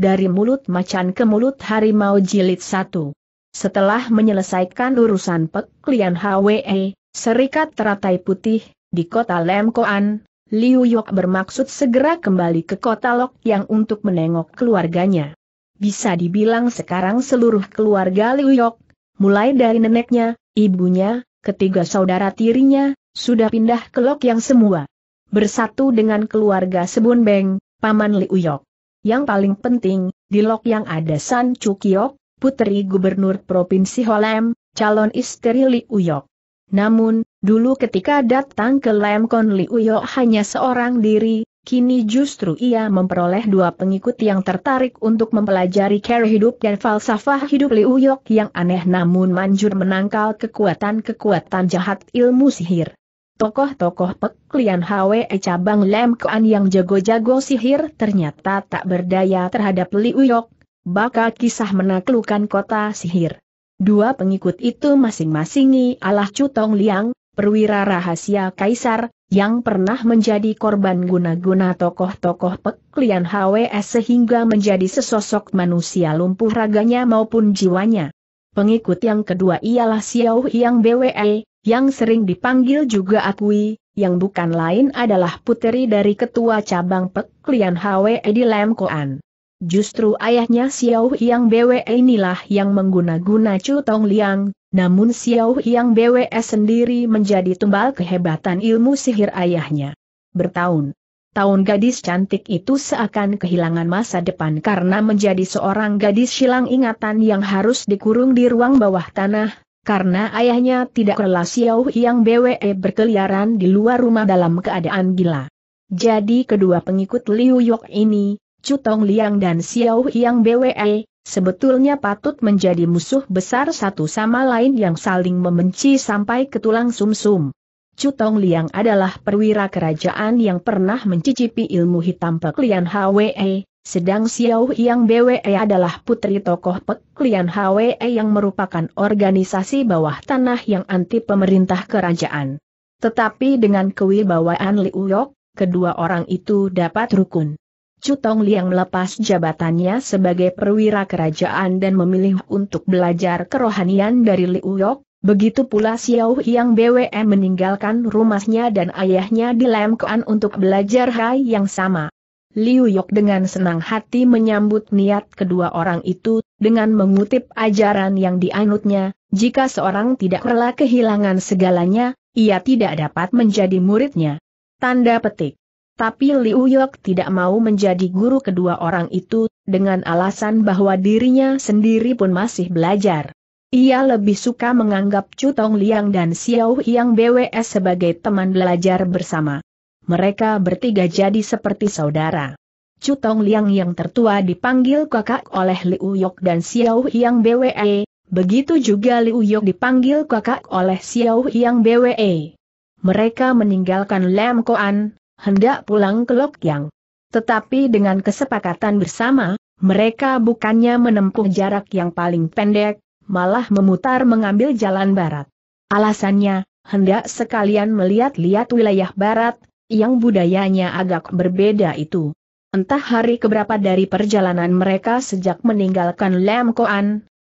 Dari mulut macan ke mulut harimau jilid satu. Setelah menyelesaikan urusan peklian HWE, Serikat Teratai Putih, di kota Lemkoan, Liu Yok bermaksud segera kembali ke kota Lok yang untuk menengok keluarganya. Bisa dibilang sekarang seluruh keluarga Liu Yok, mulai dari neneknya, ibunya, ketiga saudara tirinya, sudah pindah ke Lok yang semua. Bersatu dengan keluarga Sebun Beng, Paman Liu Yok. Yang paling penting, di lok yang ada San Cukio, putri gubernur Provinsi Holem, calon istri Li Uyok. Namun, dulu ketika datang ke Lemkon Li Uyok hanya seorang diri, kini justru ia memperoleh dua pengikut yang tertarik untuk mempelajari cara hidup dan falsafah hidup Li Uyok yang aneh namun manjur menangkal kekuatan-kekuatan jahat ilmu sihir. Tokoh-tokoh peklian HWE cabang Lem Kuan yang jago-jago sihir ternyata tak berdaya terhadap Li Uyok, bakal kisah menaklukkan kota sihir. Dua pengikut itu masing-masing Allah Cutong Liang, perwira rahasia kaisar, yang pernah menjadi korban guna-guna tokoh-tokoh peklian HWE sehingga menjadi sesosok manusia lumpuh raganya maupun jiwanya. Pengikut yang kedua ialah Xiao Yang BWE, yang sering dipanggil juga Akui, yang bukan lain adalah puteri dari ketua cabang Peklian Hwe di Lam Koan. Justru ayahnya Xiao Yang Bwe inilah yang mengguna-guna Chu Tong Liang, namun Xiao Yang Bwe sendiri menjadi tumbal kehebatan ilmu sihir ayahnya. Bertahun tahun gadis cantik itu seakan kehilangan masa depan karena menjadi seorang gadis silang ingatan yang harus dikurung di ruang bawah tanah, karena ayahnya tidak rela Xiao yang BWE berkeliaran di luar rumah dalam keadaan gila. Jadi kedua pengikut Liu Yok ini, Chu Tong Liang dan Xiao yang BWE, sebetulnya patut menjadi musuh besar satu sama lain yang saling membenci sampai ke tulang sumsum. Chu Tong Liang adalah perwira kerajaan yang pernah mencicipi ilmu hitam peklian Hwe, sedang Xiao Yang BWE adalah putri tokoh Pek Lian HWE yang merupakan organisasi bawah tanah yang anti pemerintah kerajaan. Tetapi dengan kewibawaan Liu Yok, kedua orang itu dapat rukun. Cutong Liang melepas jabatannya sebagai perwira kerajaan dan memilih untuk belajar kerohanian dari Liu Yok, begitu pula Xiao Yang BWE meninggalkan rumahnya dan ayahnya di Lemkoan untuk belajar hal yang sama. Liu Yok dengan senang hati menyambut niat kedua orang itu, dengan mengutip ajaran yang dianutnya, jika seorang tidak rela kehilangan segalanya, ia tidak dapat menjadi muridnya. Tanda petik. Tapi Liu Yok tidak mau menjadi guru kedua orang itu, dengan alasan bahwa dirinya sendiri pun masih belajar. Ia lebih suka menganggap Chu Tong Liang dan Xiao Yang BWS sebagai teman belajar bersama mereka bertiga jadi seperti saudara. Chu Tong Liang yang tertua dipanggil kakak oleh Liu Yok dan Xiao Yang BWE, begitu juga Liu Yok dipanggil kakak oleh Xiao Yang BWE. Mereka meninggalkan Lam Koan, hendak pulang ke Lok Yang. Tetapi dengan kesepakatan bersama, mereka bukannya menempuh jarak yang paling pendek, malah memutar mengambil jalan barat. Alasannya, hendak sekalian melihat-lihat wilayah barat, yang budayanya agak berbeda itu. Entah hari keberapa dari perjalanan mereka sejak meninggalkan Lam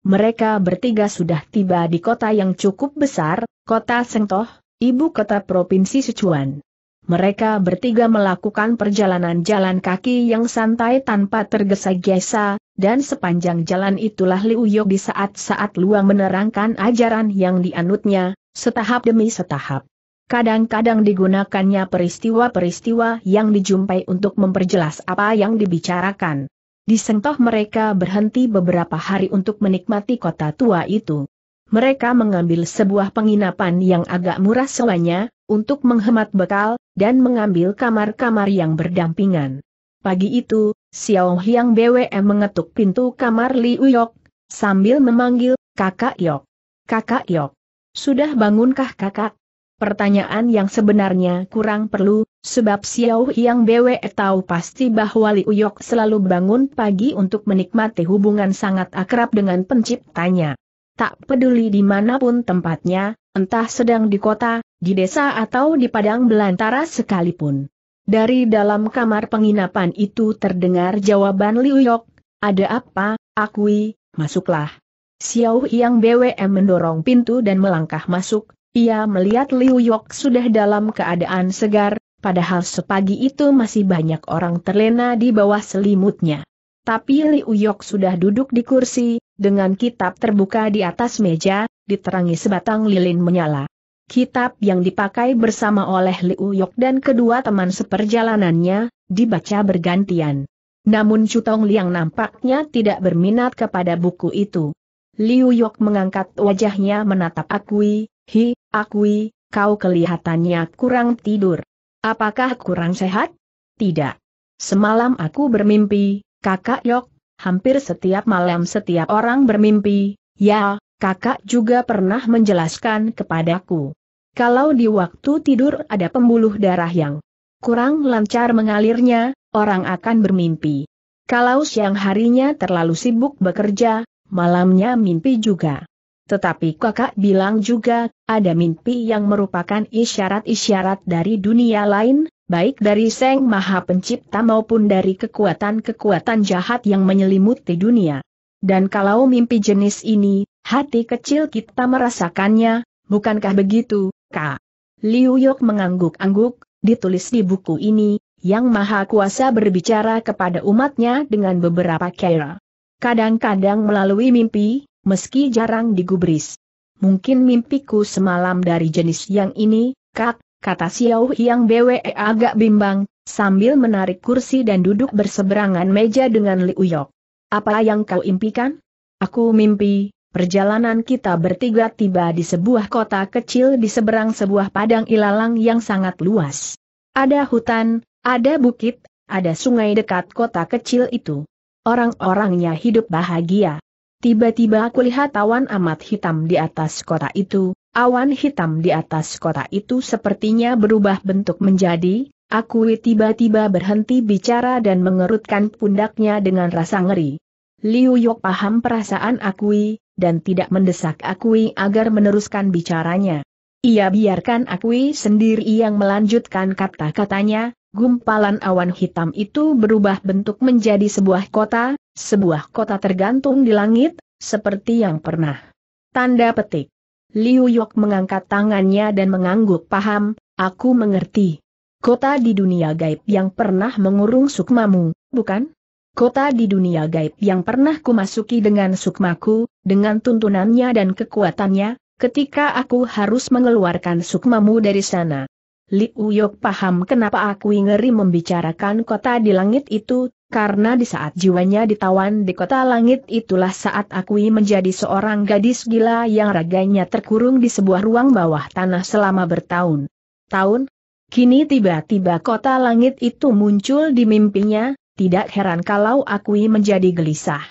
mereka bertiga sudah tiba di kota yang cukup besar, kota Sengtoh, ibu kota Provinsi Sichuan. Mereka bertiga melakukan perjalanan jalan kaki yang santai tanpa tergesa-gesa, dan sepanjang jalan itulah Liu Yok di saat-saat luang menerangkan ajaran yang dianutnya, setahap demi setahap. Kadang-kadang digunakannya peristiwa-peristiwa yang dijumpai untuk memperjelas apa yang dibicarakan. Disentuh mereka berhenti beberapa hari untuk menikmati kota tua itu. Mereka mengambil sebuah penginapan yang agak murah sewanya, untuk menghemat bekal, dan mengambil kamar-kamar yang berdampingan. Pagi itu, Xiao Hyang BWM mengetuk pintu kamar Li Uyok, sambil memanggil, kakak Yok. Kakak Yok. Sudah bangunkah kakak? Pertanyaan yang sebenarnya kurang perlu, sebab Xiao Yang Bwe tahu pasti bahwa Liu Yok selalu bangun pagi untuk menikmati hubungan sangat akrab dengan penciptanya. Tak peduli di dimanapun tempatnya, entah sedang di kota, di desa atau di padang belantara sekalipun. Dari dalam kamar penginapan itu terdengar jawaban Liu Yok, ada apa, akui, masuklah. Xiao Yang BWM mendorong pintu dan melangkah masuk, ia melihat Liu Yok sudah dalam keadaan segar, padahal sepagi itu masih banyak orang terlena di bawah selimutnya. Tapi Liu Yok sudah duduk di kursi, dengan kitab terbuka di atas meja, diterangi sebatang lilin menyala. Kitab yang dipakai bersama oleh Liu Yok dan kedua teman seperjalanannya, dibaca bergantian. Namun Cutong Liang nampaknya tidak berminat kepada buku itu. Liu Yok mengangkat wajahnya menatap Akui, Hi, akui, kau kelihatannya kurang tidur. Apakah kurang sehat? Tidak. Semalam aku bermimpi, kakak Yok, hampir setiap malam setiap orang bermimpi, ya, kakak juga pernah menjelaskan kepadaku. Kalau di waktu tidur ada pembuluh darah yang kurang lancar mengalirnya, orang akan bermimpi. Kalau siang harinya terlalu sibuk bekerja, malamnya mimpi juga. Tetapi kakak bilang juga, ada mimpi yang merupakan isyarat-isyarat dari dunia lain, baik dari Seng Maha Pencipta maupun dari kekuatan-kekuatan jahat yang menyelimuti dunia. Dan kalau mimpi jenis ini, hati kecil kita merasakannya, bukankah begitu, Kak? Liu Yok mengangguk-angguk, ditulis di buku ini, Yang Maha Kuasa berbicara kepada umatnya dengan beberapa kera. Kadang-kadang melalui mimpi, meski jarang digubris. Mungkin mimpiku semalam dari jenis yang ini, Kak, kata Xiao Yang BWE agak bimbang, sambil menarik kursi dan duduk berseberangan meja dengan Liu Yok. Apa yang kau impikan? Aku mimpi, perjalanan kita bertiga tiba di sebuah kota kecil di seberang sebuah padang ilalang yang sangat luas. Ada hutan, ada bukit, ada sungai dekat kota kecil itu. Orang-orangnya hidup bahagia. Tiba-tiba aku lihat awan amat hitam di atas kota itu, awan hitam di atas kota itu sepertinya berubah bentuk menjadi, aku tiba-tiba berhenti bicara dan mengerutkan pundaknya dengan rasa ngeri. Liu Yok paham perasaan Akui, dan tidak mendesak Akui agar meneruskan bicaranya. Ia biarkan Akui sendiri yang melanjutkan kata-katanya, gumpalan awan hitam itu berubah bentuk menjadi sebuah kota, sebuah kota tergantung di langit, seperti yang pernah. Tanda petik. Liu Yok mengangkat tangannya dan mengangguk paham, aku mengerti. Kota di dunia gaib yang pernah mengurung sukmamu, bukan? Kota di dunia gaib yang pernah kumasuki dengan sukmaku, dengan tuntunannya dan kekuatannya, ketika aku harus mengeluarkan sukmamu dari sana. Li Uyok paham kenapa aku ngeri membicarakan kota di langit itu, karena di saat jiwanya ditawan di kota langit itulah saat aku menjadi seorang gadis gila yang raganya terkurung di sebuah ruang bawah tanah selama bertahun. Tahun? Kini tiba-tiba kota langit itu muncul di mimpinya, tidak heran kalau aku menjadi gelisah.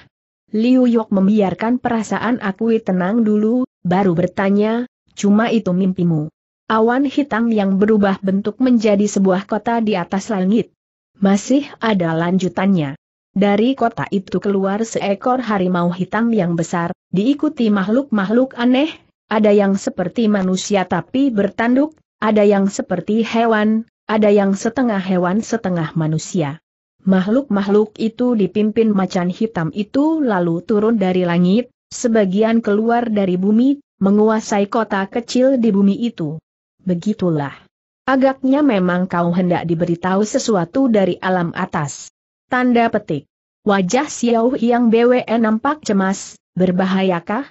Liu Yok membiarkan perasaan aku tenang dulu, baru bertanya, cuma itu mimpimu. Awan hitam yang berubah bentuk menjadi sebuah kota di atas langit. Masih ada lanjutannya. Dari kota itu keluar seekor harimau hitam yang besar, diikuti makhluk-makhluk aneh, ada yang seperti manusia tapi bertanduk, ada yang seperti hewan, ada yang setengah hewan setengah manusia. Makhluk-makhluk itu dipimpin macan hitam itu lalu turun dari langit, sebagian keluar dari bumi, menguasai kota kecil di bumi itu begitulah. Agaknya memang kau hendak diberitahu sesuatu dari alam atas. Tanda petik. Wajah Xiao yang BWE nampak cemas, berbahayakah?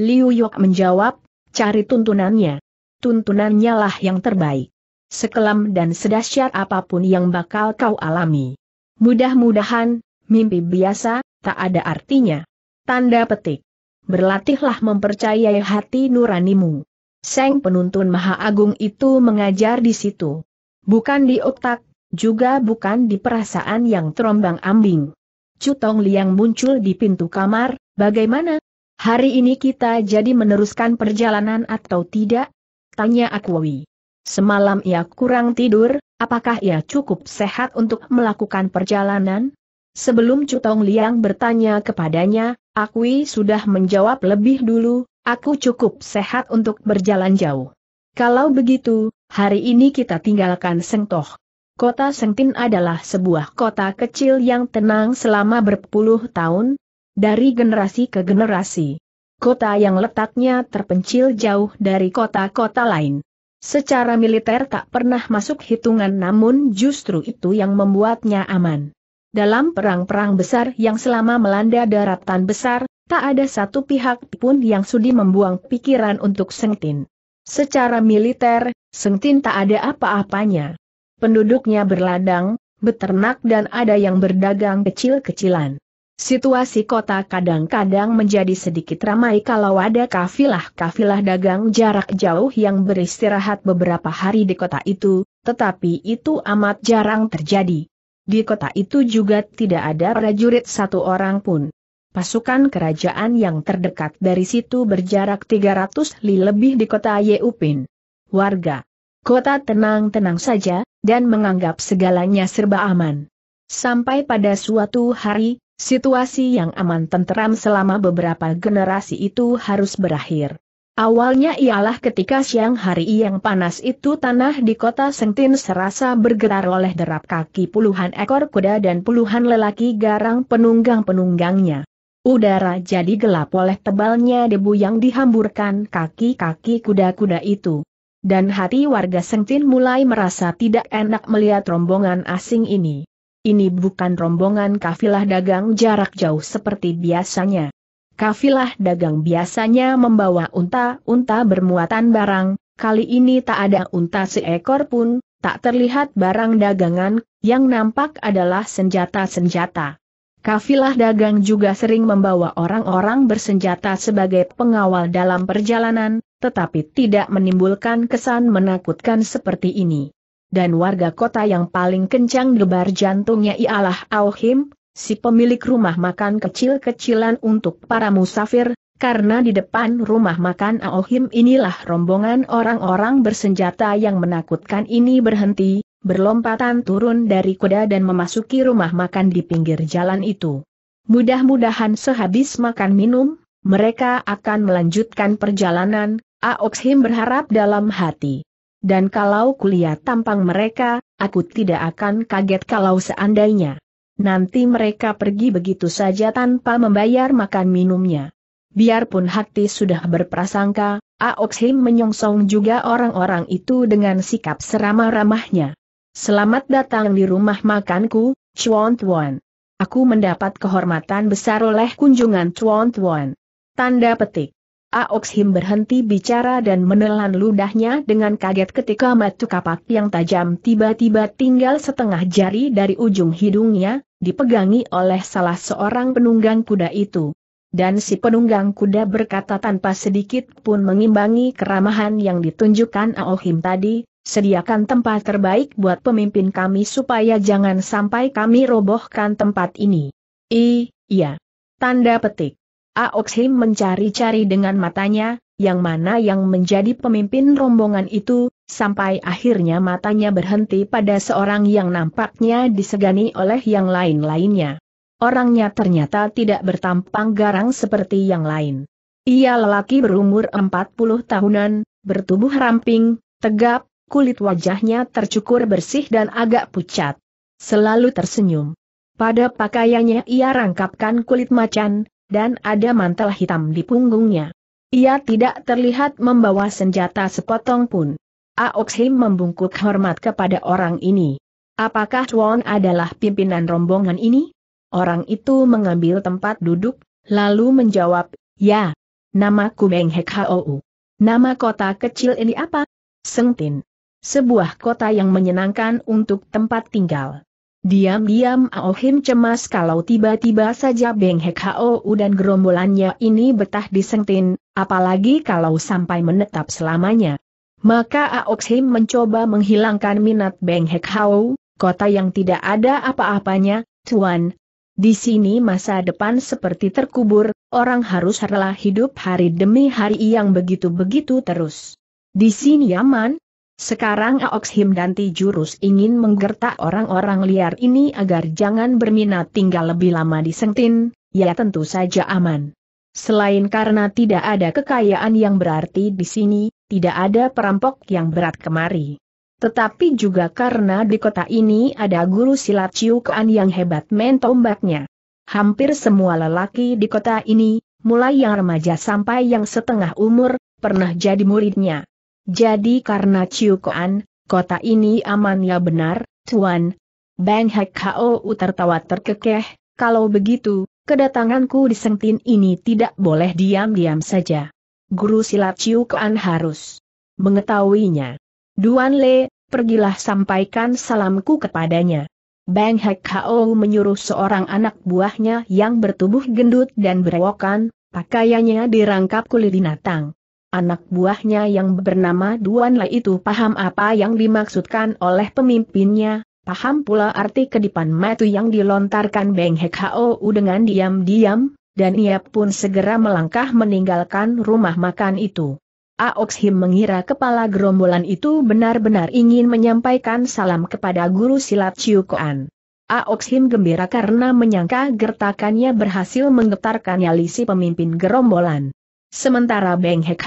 Liu Yok menjawab, cari tuntunannya. Tuntunannya lah yang terbaik. Sekelam dan sedahsyat apapun yang bakal kau alami. Mudah-mudahan, mimpi biasa, tak ada artinya. Tanda petik. Berlatihlah mempercayai hati nuranimu. Seng penuntun Maha Agung itu mengajar di situ. Bukan di otak, juga bukan di perasaan yang terombang ambing. Cutong Liang muncul di pintu kamar, bagaimana? Hari ini kita jadi meneruskan perjalanan atau tidak? Tanya Akwawi. Semalam ia kurang tidur, apakah ia cukup sehat untuk melakukan perjalanan? Sebelum Cutong Liang bertanya kepadanya, Akwi sudah menjawab lebih dulu, Aku cukup sehat untuk berjalan jauh. Kalau begitu, hari ini kita tinggalkan Sengtoh. Kota Sengtin adalah sebuah kota kecil yang tenang selama berpuluh tahun, dari generasi ke generasi. Kota yang letaknya terpencil jauh dari kota-kota lain. Secara militer tak pernah masuk hitungan namun justru itu yang membuatnya aman. Dalam perang-perang besar yang selama melanda daratan besar, Tak ada satu pihak pun yang sudi membuang pikiran untuk Sengtin. Secara militer, Sengtin tak ada apa-apanya. Penduduknya berladang, beternak dan ada yang berdagang kecil-kecilan. Situasi kota kadang-kadang menjadi sedikit ramai kalau ada kafilah-kafilah dagang jarak jauh yang beristirahat beberapa hari di kota itu, tetapi itu amat jarang terjadi. Di kota itu juga tidak ada prajurit satu orang pun. Pasukan kerajaan yang terdekat dari situ berjarak 300 li lebih di kota Yeupin. Warga kota tenang-tenang saja, dan menganggap segalanya serba aman. Sampai pada suatu hari, situasi yang aman tenteram selama beberapa generasi itu harus berakhir. Awalnya ialah ketika siang hari yang panas itu tanah di kota Sengtin serasa bergetar oleh derap kaki puluhan ekor kuda dan puluhan lelaki garang penunggang-penunggangnya. Udara jadi gelap oleh tebalnya debu yang dihamburkan kaki-kaki kuda-kuda itu. Dan hati warga Sengtin mulai merasa tidak enak melihat rombongan asing ini. Ini bukan rombongan kafilah dagang jarak jauh seperti biasanya. Kafilah dagang biasanya membawa unta-unta bermuatan barang, kali ini tak ada unta seekor pun, tak terlihat barang dagangan, yang nampak adalah senjata-senjata. Kafilah dagang juga sering membawa orang-orang bersenjata sebagai pengawal dalam perjalanan, tetapi tidak menimbulkan kesan menakutkan seperti ini. Dan warga kota yang paling kencang debar jantungnya ialah Auhim, si pemilik rumah makan kecil-kecilan untuk para musafir, karena di depan rumah makan Auhim inilah rombongan orang-orang bersenjata yang menakutkan ini berhenti, berlompatan turun dari kuda dan memasuki rumah makan di pinggir jalan itu. Mudah-mudahan sehabis makan minum, mereka akan melanjutkan perjalanan, Aok berharap dalam hati. Dan kalau kulihat tampang mereka, aku tidak akan kaget kalau seandainya. Nanti mereka pergi begitu saja tanpa membayar makan minumnya. Biarpun Hakti sudah berprasangka, Aok menyongsong juga orang-orang itu dengan sikap seramah-ramahnya selamat datang di rumah makanku, Chuan Tuan. Aku mendapat kehormatan besar oleh kunjungan Chuan Tuan. Tanda petik. Aoks berhenti bicara dan menelan ludahnya dengan kaget ketika matu kapak yang tajam tiba-tiba tinggal setengah jari dari ujung hidungnya, dipegangi oleh salah seorang penunggang kuda itu. Dan si penunggang kuda berkata tanpa sedikit pun mengimbangi keramahan yang ditunjukkan Aohim tadi, sediakan tempat terbaik buat pemimpin kami supaya jangan sampai kami robohkan tempat ini. I, iya. Tanda petik. Aoxhim mencari-cari dengan matanya, yang mana yang menjadi pemimpin rombongan itu, sampai akhirnya matanya berhenti pada seorang yang nampaknya disegani oleh yang lain-lainnya. Orangnya ternyata tidak bertampang garang seperti yang lain. Ia lelaki berumur 40 tahunan, bertubuh ramping, tegap, kulit wajahnya tercukur bersih dan agak pucat. Selalu tersenyum. Pada pakaiannya ia rangkapkan kulit macan, dan ada mantel hitam di punggungnya. Ia tidak terlihat membawa senjata sepotong pun. Aok membungkuk hormat kepada orang ini. Apakah Chuan adalah pimpinan rombongan ini? Orang itu mengambil tempat duduk, lalu menjawab, ya, namaku Meng Hek Hou. Nama kota kecil ini apa? Sengtin sebuah kota yang menyenangkan untuk tempat tinggal. Diam-diam Aohim cemas kalau tiba-tiba saja Beng Hek Hou dan gerombolannya ini betah disentin, apalagi kalau sampai menetap selamanya. Maka Aohim mencoba menghilangkan minat Beng Hek Hou, kota yang tidak ada apa-apanya, Tuan. Di sini masa depan seperti terkubur, orang harus rela hidup hari demi hari yang begitu-begitu terus. Di sini aman, sekarang Aoxhim ganti jurus ingin menggertak orang-orang liar ini agar jangan berminat tinggal lebih lama di Sengtin, ya tentu saja aman. Selain karena tidak ada kekayaan yang berarti di sini, tidak ada perampok yang berat kemari. Tetapi juga karena di kota ini ada guru silat Ciukan yang hebat main tombaknya. Hampir semua lelaki di kota ini, mulai yang remaja sampai yang setengah umur, pernah jadi muridnya. Jadi karena Ciukoan, kota ini aman ya benar, Tuan. Bang Hek Hao tertawa terkekeh, kalau begitu, kedatanganku di Sengtin ini tidak boleh diam-diam saja. Guru silat Ciukoan harus mengetahuinya. Duan Le, pergilah sampaikan salamku kepadanya. Bang Hek Hao menyuruh seorang anak buahnya yang bertubuh gendut dan berewokan, pakaiannya dirangkap kulit binatang. Anak buahnya yang bernama Duan Lai itu paham apa yang dimaksudkan oleh pemimpinnya, paham pula arti kedipan metu yang dilontarkan Beng Hek U dengan diam-diam, dan ia pun segera melangkah meninggalkan rumah makan itu. Aok Him mengira kepala gerombolan itu benar-benar ingin menyampaikan salam kepada guru silat Chiu Koan. Aok Him gembira karena menyangka gertakannya berhasil menggetarkan nyali pemimpin gerombolan. Sementara Beng Hek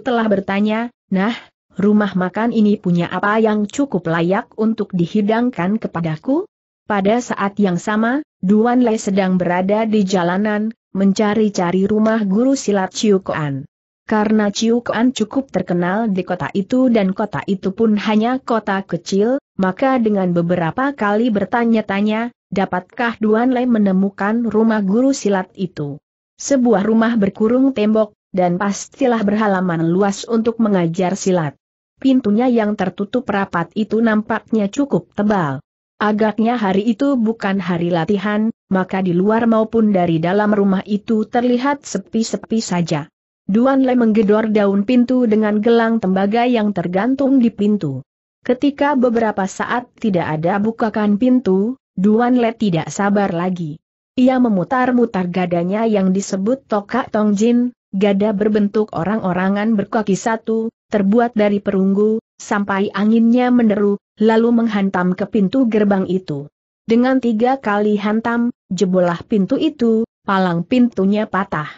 telah bertanya, nah, rumah makan ini punya apa yang cukup layak untuk dihidangkan kepadaku? Pada saat yang sama, Duan Lei sedang berada di jalanan, mencari-cari rumah guru silat Ciu Koan. Karena Ciu Koan cukup terkenal di kota itu dan kota itu pun hanya kota kecil, maka dengan beberapa kali bertanya-tanya, dapatkah Duan Lei menemukan rumah guru silat itu? Sebuah rumah berkurung tembok, dan pastilah berhalaman luas untuk mengajar silat. Pintunya yang tertutup rapat itu nampaknya cukup tebal. Agaknya hari itu bukan hari latihan, maka di luar maupun dari dalam rumah itu terlihat sepi-sepi saja. Duan Le menggedor daun pintu dengan gelang tembaga yang tergantung di pintu. Ketika beberapa saat tidak ada bukakan pintu, Duan Le tidak sabar lagi. Ia memutar-mutar gadanya yang disebut tokak tongjin, Gada berbentuk orang-orangan berkaki satu, terbuat dari perunggu, sampai anginnya meneru, lalu menghantam ke pintu gerbang itu. Dengan tiga kali hantam, jebolah pintu itu, palang pintunya patah.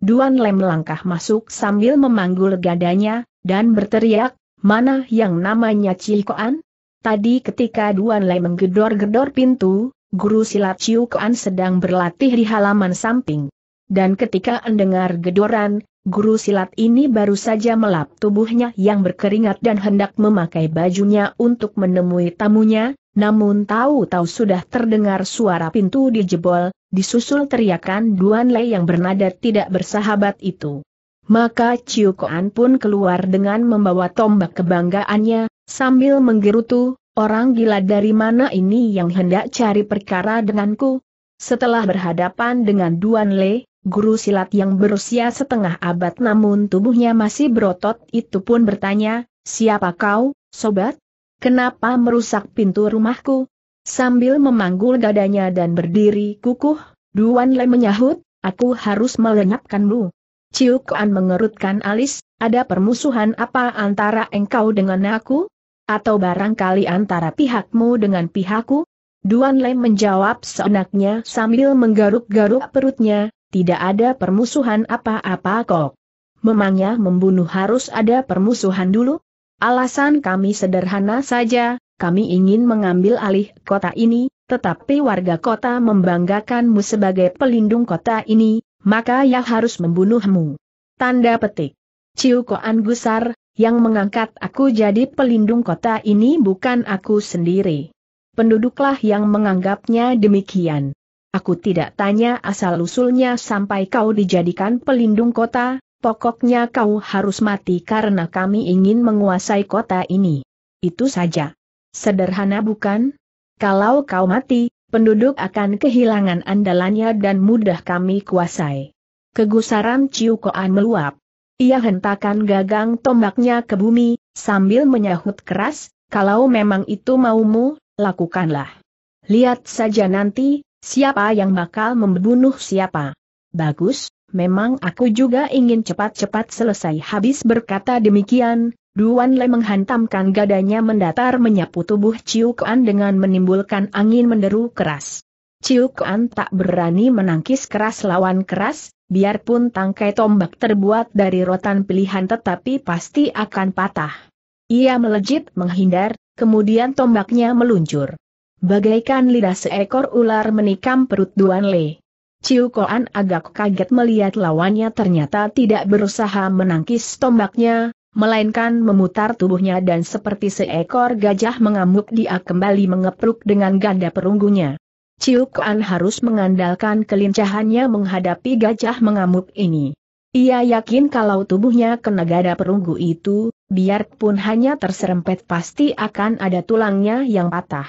Duan Lem melangkah masuk sambil memanggul gadanya, dan berteriak, mana yang namanya Cikoan? Tadi ketika Duan Lem menggedor-gedor pintu, guru silat Cikoan sedang berlatih di halaman samping. Dan ketika mendengar gedoran, guru silat ini baru saja melap tubuhnya yang berkeringat dan hendak memakai bajunya untuk menemui tamunya, namun tahu-tahu sudah terdengar suara pintu dijebol, disusul teriakan Duan Lei yang bernada tidak bersahabat itu. Maka Ciu Koan pun keluar dengan membawa tombak kebanggaannya, sambil menggerutu, orang gila dari mana ini yang hendak cari perkara denganku? Setelah berhadapan dengan Duan Lei, guru silat yang berusia setengah abad namun tubuhnya masih berotot itu pun bertanya, siapa kau, sobat? Kenapa merusak pintu rumahku? Sambil memanggul dadanya dan berdiri kukuh, Duan Le menyahut, aku harus melenyapkanmu. Ciu Kuan mengerutkan alis, ada permusuhan apa antara engkau dengan aku? Atau barangkali antara pihakmu dengan pihakku? Duan Lei menjawab seenaknya sambil menggaruk-garuk perutnya, tidak ada permusuhan apa-apa kok. Memangnya membunuh harus ada permusuhan dulu? Alasan kami sederhana saja, kami ingin mengambil alih kota ini, tetapi warga kota membanggakanmu sebagai pelindung kota ini, maka ya harus membunuhmu. Tanda petik. Ciu Koan Gusar, yang mengangkat aku jadi pelindung kota ini bukan aku sendiri. Penduduklah yang menganggapnya demikian. Aku tidak tanya asal-usulnya sampai kau dijadikan pelindung kota, pokoknya kau harus mati karena kami ingin menguasai kota ini. Itu saja. Sederhana bukan? Kalau kau mati, penduduk akan kehilangan andalannya dan mudah kami kuasai. Kegusaran Ciu Koan meluap. Ia hentakan gagang tombaknya ke bumi, sambil menyahut keras, kalau memang itu maumu, lakukanlah. Lihat saja nanti, Siapa yang bakal membunuh siapa? Bagus, memang aku juga ingin cepat-cepat selesai habis berkata demikian, Duan Le menghantamkan gadanya mendatar menyapu tubuh Ciu Kuan dengan menimbulkan angin menderu keras. Ciu Kuan tak berani menangkis keras lawan keras, biarpun tangkai tombak terbuat dari rotan pilihan tetapi pasti akan patah. Ia melejit menghindar, kemudian tombaknya meluncur. Bagaikan lidah seekor ular menikam perut Duan Le. Ciu Koan agak kaget melihat lawannya ternyata tidak berusaha menangkis tombaknya, melainkan memutar tubuhnya dan seperti seekor gajah mengamuk dia kembali mengepruk dengan ganda perunggunya. Ciu Koan harus mengandalkan kelincahannya menghadapi gajah mengamuk ini. Ia yakin kalau tubuhnya kena ganda perunggu itu, biarpun hanya terserempet pasti akan ada tulangnya yang patah.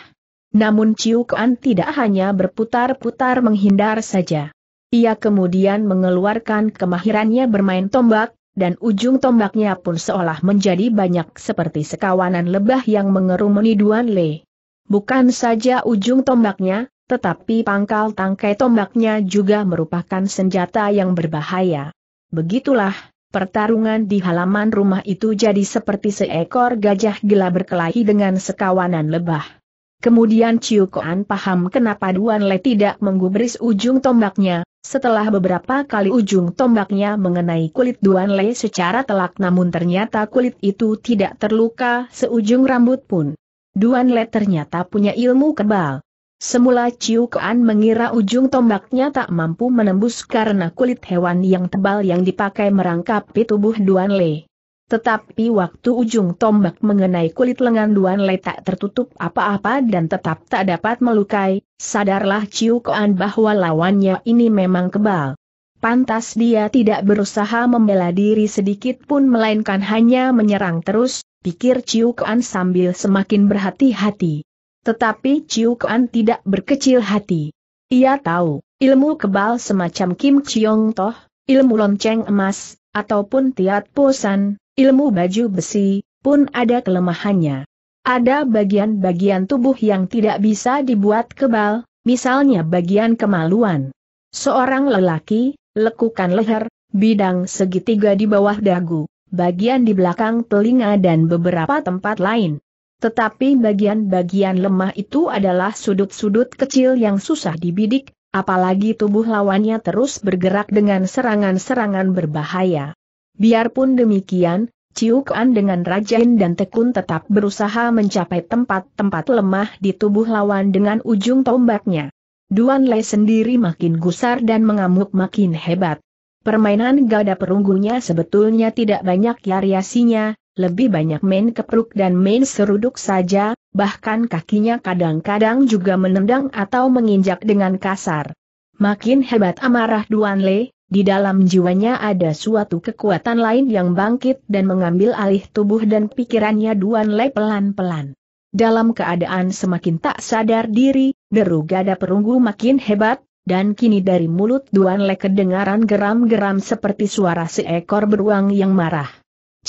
Namun Ciu Kuan tidak hanya berputar-putar menghindar saja. Ia kemudian mengeluarkan kemahirannya bermain tombak, dan ujung tombaknya pun seolah menjadi banyak seperti sekawanan lebah yang mengerumuni Duan Le. Bukan saja ujung tombaknya, tetapi pangkal tangkai tombaknya juga merupakan senjata yang berbahaya. Begitulah, pertarungan di halaman rumah itu jadi seperti seekor gajah gila berkelahi dengan sekawanan lebah. Kemudian Ciu Koan paham kenapa Duan Le tidak menggubris ujung tombaknya, setelah beberapa kali ujung tombaknya mengenai kulit Duan Le secara telak namun ternyata kulit itu tidak terluka seujung rambut pun. Duan Le ternyata punya ilmu kebal. Semula Ciu Koan mengira ujung tombaknya tak mampu menembus karena kulit hewan yang tebal yang dipakai merangkapi tubuh Duan Le. Tetapi waktu ujung tombak mengenai kulit lengan Duan Le tak tertutup apa-apa dan tetap tak dapat melukai, sadarlah Ciu Koan bahwa lawannya ini memang kebal. Pantas dia tidak berusaha membela diri sedikit pun melainkan hanya menyerang terus, pikir Ciu Koan sambil semakin berhati-hati. Tetapi Ciu Koan tidak berkecil hati. Ia tahu, ilmu kebal semacam Kim Chiong Toh, ilmu lonceng emas, ataupun tiat posan, ilmu baju besi, pun ada kelemahannya. Ada bagian-bagian tubuh yang tidak bisa dibuat kebal, misalnya bagian kemaluan. Seorang lelaki, lekukan leher, bidang segitiga di bawah dagu, bagian di belakang telinga dan beberapa tempat lain. Tetapi bagian-bagian lemah itu adalah sudut-sudut kecil yang susah dibidik, apalagi tubuh lawannya terus bergerak dengan serangan-serangan berbahaya. Biarpun demikian, Ciukan dengan rajin dan tekun tetap berusaha mencapai tempat-tempat lemah di tubuh lawan dengan ujung tombaknya. Duan Lei sendiri makin gusar dan mengamuk makin hebat. Permainan gada perunggunya sebetulnya tidak banyak variasinya, lebih banyak main kepruk dan main seruduk saja, bahkan kakinya kadang-kadang juga menendang atau menginjak dengan kasar. Makin hebat amarah Duan Lei, di dalam jiwanya ada suatu kekuatan lain yang bangkit dan mengambil alih tubuh dan pikirannya Duan Lei pelan-pelan. Dalam keadaan semakin tak sadar diri, deru gada perunggu makin hebat, dan kini dari mulut Duan Lei kedengaran geram-geram seperti suara seekor beruang yang marah.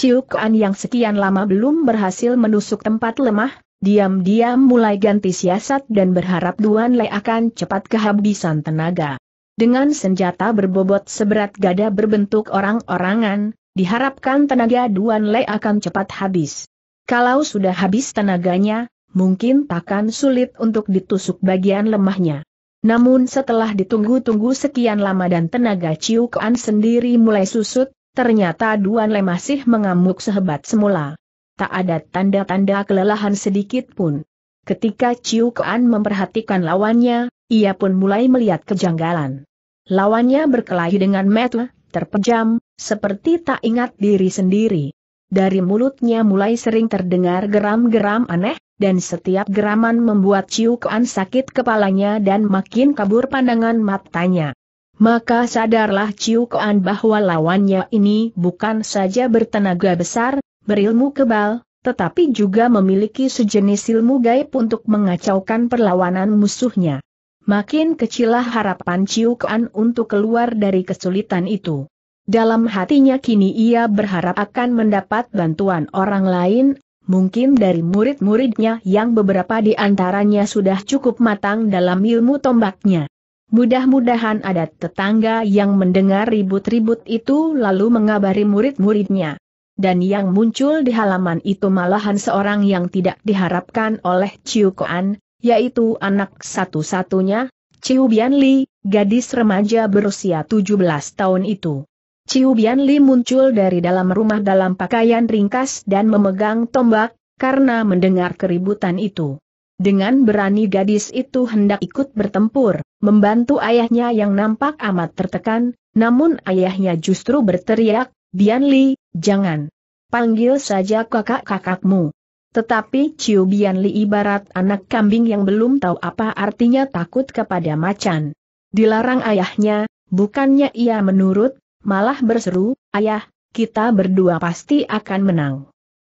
Ciukan yang sekian lama belum berhasil menusuk tempat lemah, diam-diam mulai ganti siasat dan berharap Duan Lei akan cepat kehabisan tenaga. Dengan senjata berbobot seberat gada berbentuk orang-orangan, diharapkan tenaga Duan Lei akan cepat habis. Kalau sudah habis tenaganya, mungkin takkan sulit untuk ditusuk bagian lemahnya. Namun setelah ditunggu-tunggu sekian lama dan tenaga Ciu Kuan sendiri mulai susut, ternyata Duan Le masih mengamuk sehebat semula. Tak ada tanda-tanda kelelahan sedikit pun. Ketika Ciu Kuan memperhatikan lawannya, ia pun mulai melihat kejanggalan. Lawannya berkelahi dengan metu, terpejam, seperti tak ingat diri sendiri. Dari mulutnya mulai sering terdengar geram-geram aneh, dan setiap geraman membuat Ciu Kuan sakit kepalanya dan makin kabur pandangan matanya. Maka sadarlah Ciu Kuan bahwa lawannya ini bukan saja bertenaga besar, berilmu kebal, tetapi juga memiliki sejenis ilmu gaib untuk mengacaukan perlawanan musuhnya makin kecilah harapan Ciu Kuan untuk keluar dari kesulitan itu. Dalam hatinya kini ia berharap akan mendapat bantuan orang lain, mungkin dari murid-muridnya yang beberapa di antaranya sudah cukup matang dalam ilmu tombaknya. Mudah-mudahan ada tetangga yang mendengar ribut-ribut itu lalu mengabari murid-muridnya. Dan yang muncul di halaman itu malahan seorang yang tidak diharapkan oleh Ciu Kuan, yaitu anak satu-satunya, Chiu Bian gadis remaja berusia 17 tahun itu. Chiu Bian muncul dari dalam rumah dalam pakaian ringkas dan memegang tombak, karena mendengar keributan itu. Dengan berani gadis itu hendak ikut bertempur, membantu ayahnya yang nampak amat tertekan, namun ayahnya justru berteriak, Bianli, jangan. Panggil saja kakak-kakakmu. Tetapi Ciu Bian Li ibarat anak kambing yang belum tahu apa artinya takut kepada macan. Dilarang ayahnya, bukannya ia menurut, malah berseru, ayah, kita berdua pasti akan menang.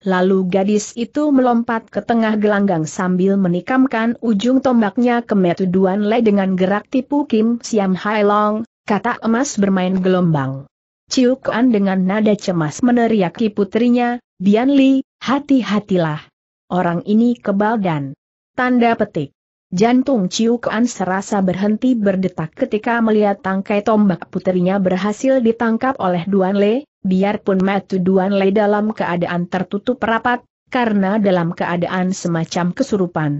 Lalu gadis itu melompat ke tengah gelanggang sambil menikamkan ujung tombaknya ke Metuduan Le dengan gerak tipu Kim Siam Hai Long, kata emas bermain gelombang. Kuan dengan nada cemas meneriaki putrinya, Bian Li, hati-hatilah orang ini kebal dan tanda petik. Jantung Ciu Kuan serasa berhenti berdetak ketika melihat tangkai tombak putrinya berhasil ditangkap oleh Duan Le, biarpun metu Duan Le dalam keadaan tertutup rapat, karena dalam keadaan semacam kesurupan.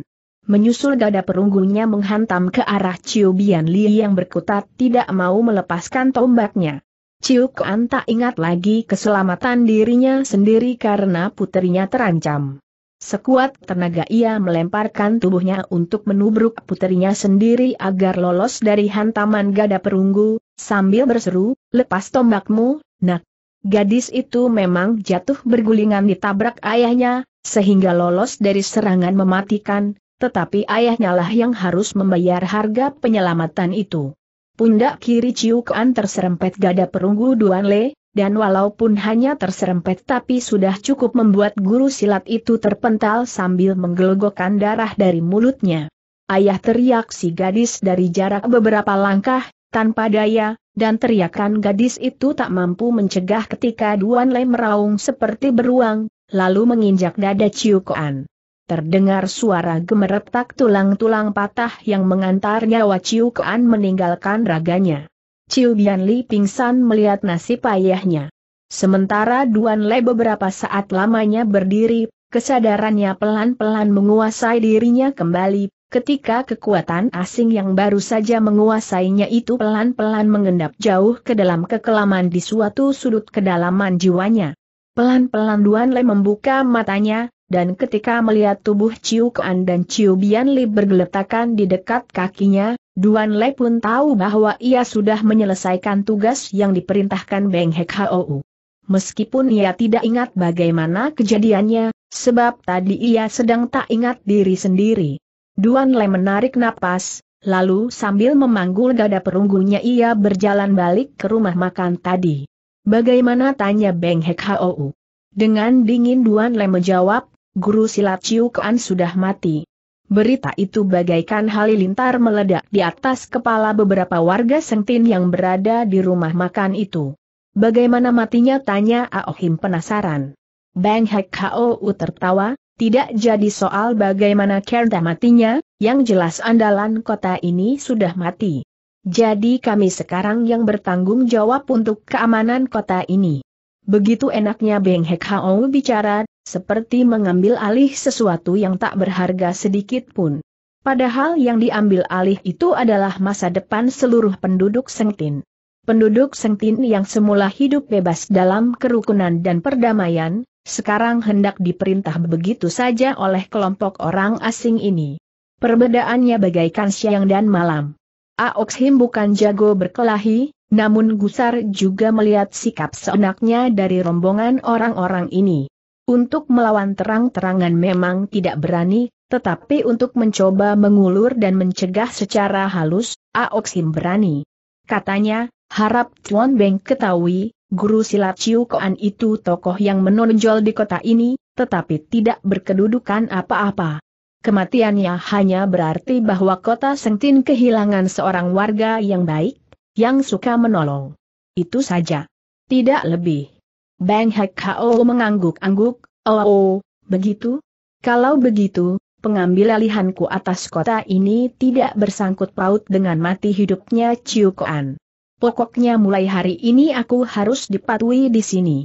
Menyusul gada perunggunya menghantam ke arah Ciu Bian Li yang berkutat tidak mau melepaskan tombaknya. Ciu Kuan tak ingat lagi keselamatan dirinya sendiri karena putrinya terancam. Sekuat tenaga ia melemparkan tubuhnya untuk menubruk puterinya sendiri agar lolos dari hantaman gada perunggu, sambil berseru, lepas tombakmu, nak. Gadis itu memang jatuh bergulingan ditabrak ayahnya, sehingga lolos dari serangan mematikan, tetapi ayahnya lah yang harus membayar harga penyelamatan itu. Pundak kiri Ciu Ciukan terserempet gada perunggu Duan Le, dan walaupun hanya terserempet tapi sudah cukup membuat guru silat itu terpental sambil menggelogokkan darah dari mulutnya. Ayah teriak si gadis dari jarak beberapa langkah, tanpa daya, dan teriakan gadis itu tak mampu mencegah ketika Duan Lei meraung seperti beruang, lalu menginjak dada Ciu Koan. Terdengar suara gemeretak tulang-tulang patah yang mengantar nyawa Ciu Koan meninggalkan raganya. Ciu Bian Li pingsan melihat nasib ayahnya. Sementara Duan Le beberapa saat lamanya berdiri, kesadarannya pelan-pelan menguasai dirinya kembali, ketika kekuatan asing yang baru saja menguasainya itu pelan-pelan mengendap jauh ke dalam kekelaman di suatu sudut kedalaman jiwanya. Pelan-pelan Duan Le membuka matanya, dan ketika melihat tubuh Ciu Kuan dan Ciu Bian Li bergeletakan di dekat kakinya, Duan Le pun tahu bahwa ia sudah menyelesaikan tugas yang diperintahkan Beng Hek Hou. Meskipun ia tidak ingat bagaimana kejadiannya, sebab tadi ia sedang tak ingat diri sendiri. Duan Le menarik napas, lalu sambil memanggul dada perunggunya ia berjalan balik ke rumah makan tadi. Bagaimana tanya Beng Hek Hou? Dengan dingin Duan Le menjawab, guru silat Ciu Kuan sudah mati. Berita itu bagaikan halilintar meledak di atas kepala beberapa warga Sengtin yang berada di rumah makan itu. Bagaimana matinya tanya Aohim penasaran. Bang Hek Hou tertawa, tidak jadi soal bagaimana Kerda matinya, yang jelas andalan kota ini sudah mati. Jadi kami sekarang yang bertanggung jawab untuk keamanan kota ini. Begitu enaknya Beng Hek Hao bicara, seperti mengambil alih sesuatu yang tak berharga sedikit pun. Padahal yang diambil alih itu adalah masa depan seluruh penduduk Sengtin. Penduduk Sengtin yang semula hidup bebas dalam kerukunan dan perdamaian, sekarang hendak diperintah begitu saja oleh kelompok orang asing ini. Perbedaannya bagaikan siang dan malam. Aoxhim bukan jago berkelahi, namun Gusar juga melihat sikap seenaknya dari rombongan orang-orang ini. Untuk melawan terang-terangan memang tidak berani, tetapi untuk mencoba mengulur dan mencegah secara halus, Aoksim berani. Katanya, harap Chuan Beng ketahui, guru silat Ciu Koan itu tokoh yang menonjol di kota ini, tetapi tidak berkedudukan apa-apa. Kematiannya hanya berarti bahwa kota Sengtin kehilangan seorang warga yang baik, yang suka menolong. Itu saja. Tidak lebih. Bang Hek Kao mengangguk-angguk, oh, oh, begitu? Kalau begitu, pengambil alihanku atas kota ini tidak bersangkut paut dengan mati hidupnya Ciu Koan. Pokoknya mulai hari ini aku harus dipatuhi di sini.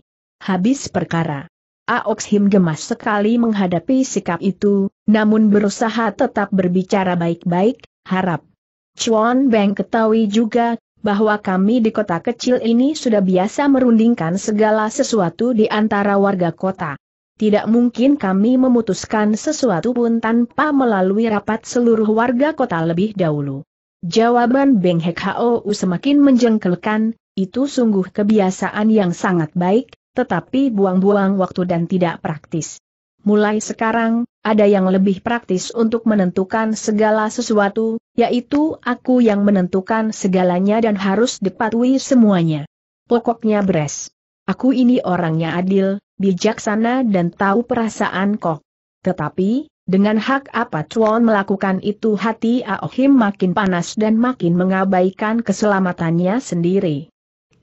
Habis perkara. Aok Him gemas sekali menghadapi sikap itu, namun berusaha tetap berbicara baik-baik, harap. Chuan Beng ketahui juga bahwa kami di kota kecil ini sudah biasa merundingkan segala sesuatu di antara warga kota. Tidak mungkin kami memutuskan sesuatu pun tanpa melalui rapat seluruh warga kota lebih dahulu. Jawaban Beng Hek Hou semakin menjengkelkan, itu sungguh kebiasaan yang sangat baik, tetapi buang-buang waktu dan tidak praktis. Mulai sekarang, ada yang lebih praktis untuk menentukan segala sesuatu, yaitu aku yang menentukan segalanya dan harus dipatuhi semuanya. Pokoknya beres. Aku ini orangnya adil, bijaksana dan tahu perasaan kok. Tetapi, dengan hak apa Chuan melakukan itu hati Aohim makin panas dan makin mengabaikan keselamatannya sendiri.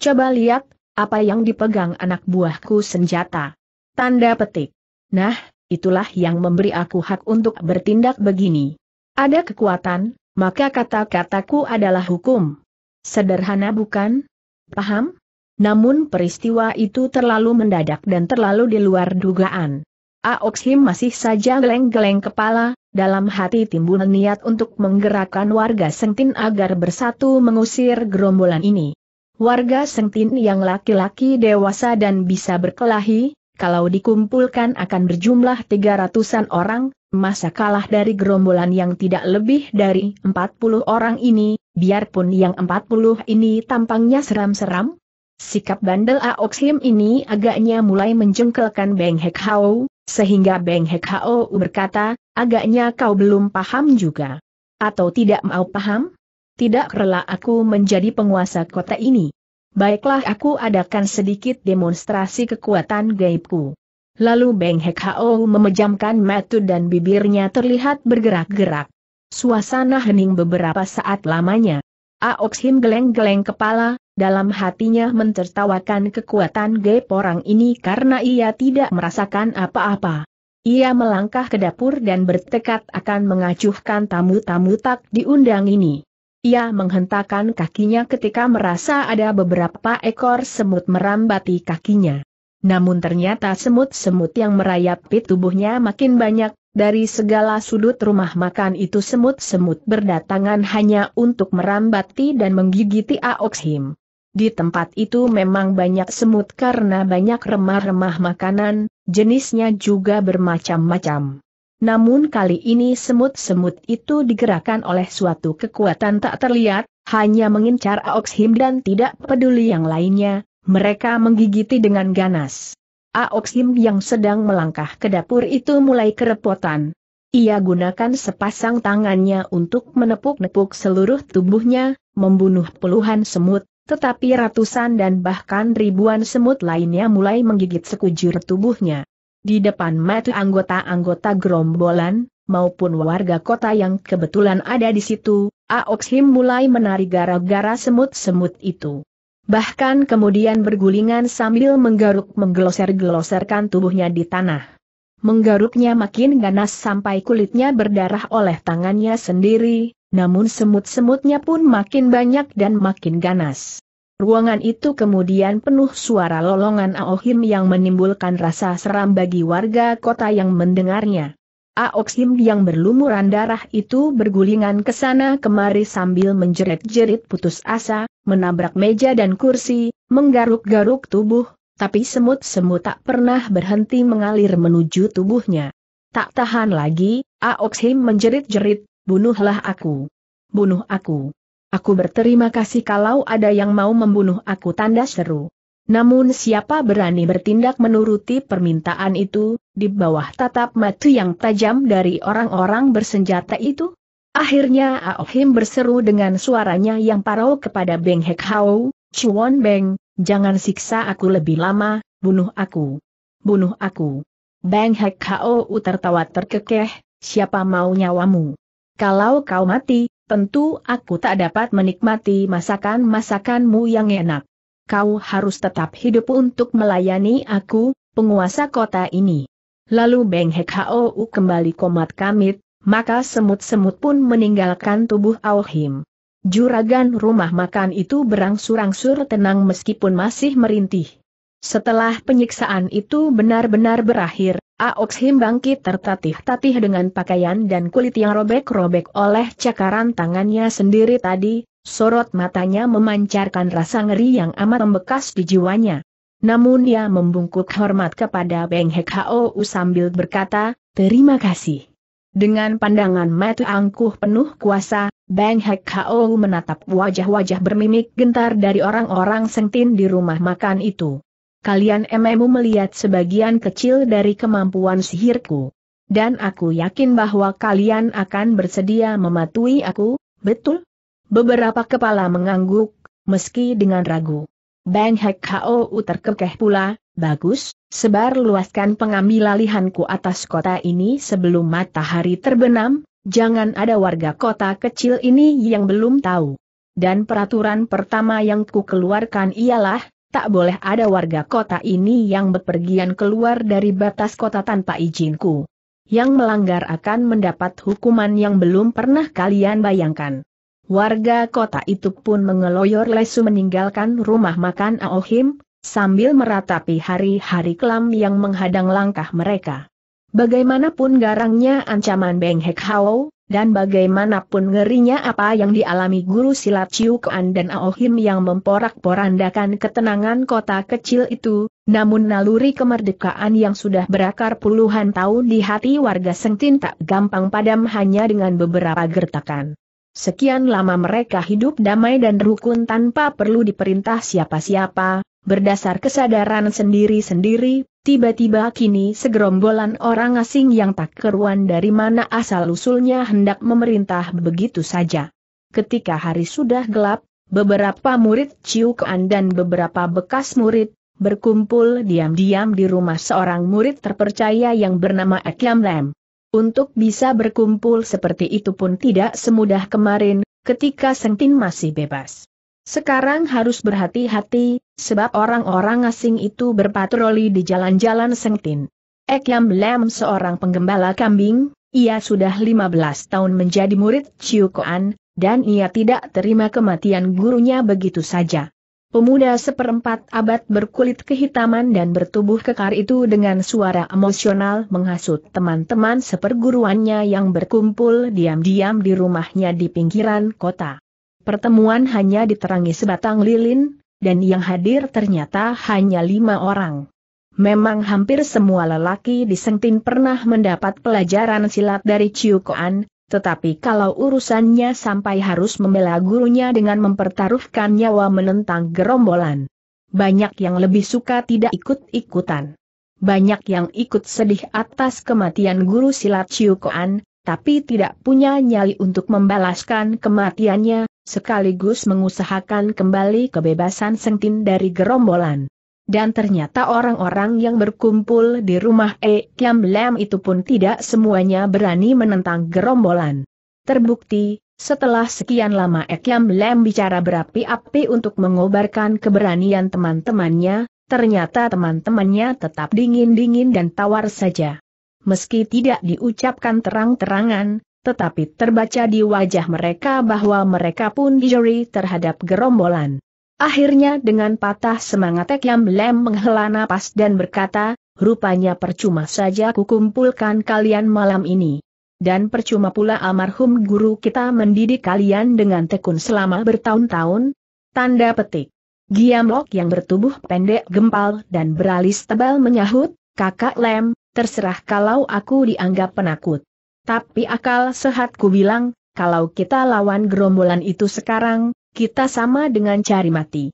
Coba lihat, apa yang dipegang anak buahku senjata. Tanda petik. Nah, itulah yang memberi aku hak untuk bertindak begini. Ada kekuatan, maka kata-kataku adalah hukum. Sederhana bukan? Paham? Namun peristiwa itu terlalu mendadak dan terlalu di luar dugaan. Aok masih saja geleng-geleng kepala, dalam hati timbul niat untuk menggerakkan warga Sengtin agar bersatu mengusir gerombolan ini. Warga Sengtin yang laki-laki dewasa dan bisa berkelahi, kalau dikumpulkan akan berjumlah tiga an orang, masa kalah dari gerombolan yang tidak lebih dari empat puluh orang ini, biarpun yang empat puluh ini tampangnya seram-seram? Sikap bandel Aok ini agaknya mulai menjengkelkan Beng Hek Hao, sehingga Beng Hek Hao berkata, agaknya kau belum paham juga. Atau tidak mau paham? Tidak rela aku menjadi penguasa kota ini. Baiklah aku adakan sedikit demonstrasi kekuatan gaibku. Lalu Beng Hek Hao memejamkan mata dan bibirnya terlihat bergerak-gerak. Suasana hening beberapa saat lamanya. Aok Him geleng-geleng kepala, dalam hatinya mentertawakan kekuatan gaib orang ini karena ia tidak merasakan apa-apa. Ia melangkah ke dapur dan bertekad akan mengacuhkan tamu-tamu tak diundang ini. Ia menghentakkan kakinya ketika merasa ada beberapa ekor semut merambati kakinya. Namun ternyata semut-semut yang merayapi tubuhnya makin banyak, dari segala sudut rumah makan itu semut-semut berdatangan hanya untuk merambati dan menggigiti Aoxhim. Di tempat itu memang banyak semut karena banyak remah-remah makanan, jenisnya juga bermacam-macam. Namun kali ini semut-semut itu digerakkan oleh suatu kekuatan tak terlihat, hanya mengincar Aoks dan tidak peduli yang lainnya, mereka menggigiti dengan ganas. Aoks yang sedang melangkah ke dapur itu mulai kerepotan. Ia gunakan sepasang tangannya untuk menepuk-nepuk seluruh tubuhnya, membunuh puluhan semut, tetapi ratusan dan bahkan ribuan semut lainnya mulai menggigit sekujur tubuhnya. Di depan mata anggota-anggota gerombolan, maupun warga kota yang kebetulan ada di situ, Aoxhim mulai menari gara-gara semut-semut itu. Bahkan kemudian bergulingan sambil menggaruk menggeloser-geloserkan tubuhnya di tanah. Menggaruknya makin ganas sampai kulitnya berdarah oleh tangannya sendiri, namun semut-semutnya pun makin banyak dan makin ganas. Ruangan itu kemudian penuh suara lolongan Aohim yang menimbulkan rasa seram bagi warga kota yang mendengarnya. Aohim yang berlumuran darah itu bergulingan ke sana kemari sambil menjerit-jerit putus asa, menabrak meja dan kursi, menggaruk-garuk tubuh, tapi semut-semut tak pernah berhenti mengalir menuju tubuhnya. Tak tahan lagi, Aoxim menjerit-jerit, bunuhlah aku. Bunuh aku. Aku berterima kasih kalau ada yang mau membunuh aku tanda seru. Namun siapa berani bertindak menuruti permintaan itu, di bawah tatap mata yang tajam dari orang-orang bersenjata itu? Akhirnya Aohim berseru dengan suaranya yang parau kepada Beng Hek Hao, Chuan Beng, jangan siksa aku lebih lama, bunuh aku. Bunuh aku. Beng Hek Hao tertawa terkekeh, siapa mau nyawamu? Kalau kau mati, Tentu aku tak dapat menikmati masakan-masakanmu yang enak. Kau harus tetap hidup untuk melayani aku, penguasa kota ini. Lalu Beng Hek Hou kembali komat kamit, maka semut-semut pun meninggalkan tubuh Auhim. Juragan rumah makan itu berangsur-angsur tenang meskipun masih merintih. Setelah penyiksaan itu benar-benar berakhir, Aok bangkit tertatih-tatih dengan pakaian dan kulit yang robek-robek oleh cakaran tangannya sendiri tadi, sorot matanya memancarkan rasa ngeri yang amat membekas di jiwanya. Namun ia membungkuk hormat kepada Beng Hek Hou sambil berkata, terima kasih. Dengan pandangan mata angkuh penuh kuasa, Beng Hek Hou menatap wajah-wajah bermimik gentar dari orang-orang sengtin di rumah makan itu kalian ememu melihat sebagian kecil dari kemampuan sihirku. Dan aku yakin bahwa kalian akan bersedia mematuhi aku, betul? Beberapa kepala mengangguk, meski dengan ragu. Bang Hek Hao terkekeh pula, bagus, sebar luaskan pengambil alihanku atas kota ini sebelum matahari terbenam, jangan ada warga kota kecil ini yang belum tahu. Dan peraturan pertama yang ku keluarkan ialah, tak boleh ada warga kota ini yang bepergian keluar dari batas kota tanpa izinku. Yang melanggar akan mendapat hukuman yang belum pernah kalian bayangkan. Warga kota itu pun mengeloyor lesu meninggalkan rumah makan Aohim, sambil meratapi hari-hari kelam yang menghadang langkah mereka. Bagaimanapun garangnya ancaman Beng Hek Hao, dan bagaimanapun ngerinya apa yang dialami guru silat Ciu Kuan dan Aohim yang memporak-porandakan ketenangan kota kecil itu, namun naluri kemerdekaan yang sudah berakar puluhan tahun di hati warga Sengtin tak gampang padam hanya dengan beberapa gertakan. Sekian lama mereka hidup damai dan rukun tanpa perlu diperintah siapa-siapa, berdasar kesadaran sendiri-sendiri, tiba-tiba kini segerombolan orang asing yang tak keruan dari mana asal-usulnya hendak memerintah begitu saja. Ketika hari sudah gelap, beberapa murid ciu kean dan beberapa bekas murid, berkumpul diam-diam di rumah seorang murid terpercaya yang bernama Akiam Lam. Untuk bisa berkumpul seperti itu pun tidak semudah kemarin, ketika Sengtin masih bebas. Sekarang harus berhati-hati, sebab orang-orang asing itu berpatroli di jalan-jalan Sengtin. Ekyam Lam seorang penggembala kambing, ia sudah 15 tahun menjadi murid Chiu Koan, dan ia tidak terima kematian gurunya begitu saja. Pemuda seperempat abad berkulit kehitaman dan bertubuh kekar itu dengan suara emosional menghasut teman-teman seperguruannya yang berkumpul diam-diam di rumahnya di pinggiran kota. Pertemuan hanya diterangi sebatang lilin, dan yang hadir ternyata hanya lima orang. Memang hampir semua lelaki di Sengtin pernah mendapat pelajaran silat dari Ciu Koan, tetapi kalau urusannya sampai harus membela gurunya dengan mempertaruhkan nyawa menentang gerombolan. Banyak yang lebih suka tidak ikut-ikutan. Banyak yang ikut sedih atas kematian guru silat Ciu Koan, tapi tidak punya nyali untuk membalaskan kematiannya, sekaligus mengusahakan kembali kebebasan Sengtin dari gerombolan. Dan ternyata orang-orang yang berkumpul di rumah E. Kiam Lam itu pun tidak semuanya berani menentang gerombolan. Terbukti, setelah sekian lama E. Kiam Lam bicara berapi-api untuk mengobarkan keberanian teman-temannya, ternyata teman-temannya tetap dingin-dingin dan tawar saja. Meski tidak diucapkan terang-terangan, tetapi terbaca di wajah mereka bahwa mereka pun dijeri terhadap gerombolan. Akhirnya dengan patah semangat Ekyam Lem menghela napas dan berkata, rupanya percuma saja kukumpulkan kalian malam ini. Dan percuma pula almarhum guru kita mendidik kalian dengan tekun selama bertahun-tahun? Tanda petik. Giamlok yang bertubuh pendek gempal dan beralis tebal menyahut, kakak Lem, terserah kalau aku dianggap penakut. Tapi akal sehatku bilang, kalau kita lawan gerombolan itu sekarang, kita sama dengan cari mati.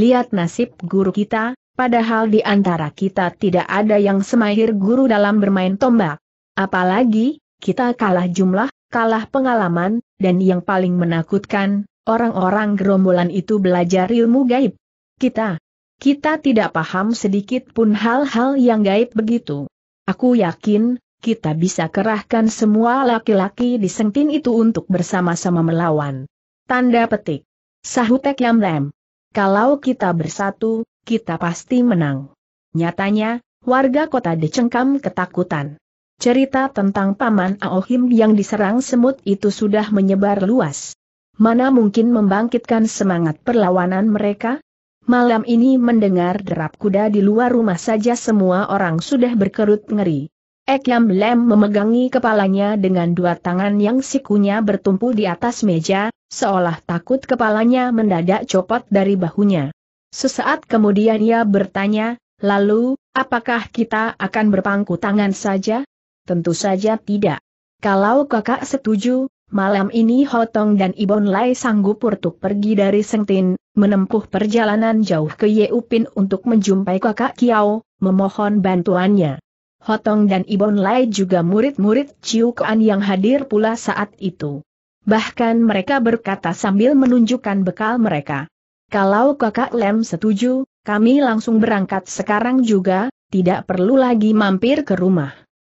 Lihat nasib guru kita, padahal di antara kita tidak ada yang semahir guru dalam bermain tombak. Apalagi, kita kalah jumlah, kalah pengalaman, dan yang paling menakutkan, orang-orang gerombolan itu belajar ilmu gaib. Kita, kita tidak paham sedikit pun hal-hal yang gaib begitu. Aku yakin, kita bisa kerahkan semua laki-laki di Sengtin itu untuk bersama-sama melawan. Tanda petik. Sahutek Yam Lem. Kalau kita bersatu, kita pasti menang. Nyatanya, warga kota dicengkam ketakutan. Cerita tentang Paman Aohim yang diserang semut itu sudah menyebar luas. Mana mungkin membangkitkan semangat perlawanan mereka? Malam ini mendengar derap kuda di luar rumah saja semua orang sudah berkerut ngeri. Yam Lem memegangi kepalanya dengan dua tangan yang sikunya bertumpu di atas meja, seolah takut kepalanya mendadak copot dari bahunya. Sesaat kemudian ia bertanya, lalu, apakah kita akan berpangku tangan saja? Tentu saja tidak. Kalau kakak setuju, Malam ini Hotong dan Ibon Lai sanggup untuk pergi dari Sengtin, menempuh perjalanan jauh ke Yeupin untuk menjumpai kakak Kiao, memohon bantuannya. Hotong dan Ibon Lai juga murid-murid Ciu Kuan yang hadir pula saat itu. Bahkan mereka berkata sambil menunjukkan bekal mereka. Kalau kakak Lem setuju, kami langsung berangkat sekarang juga, tidak perlu lagi mampir ke rumah.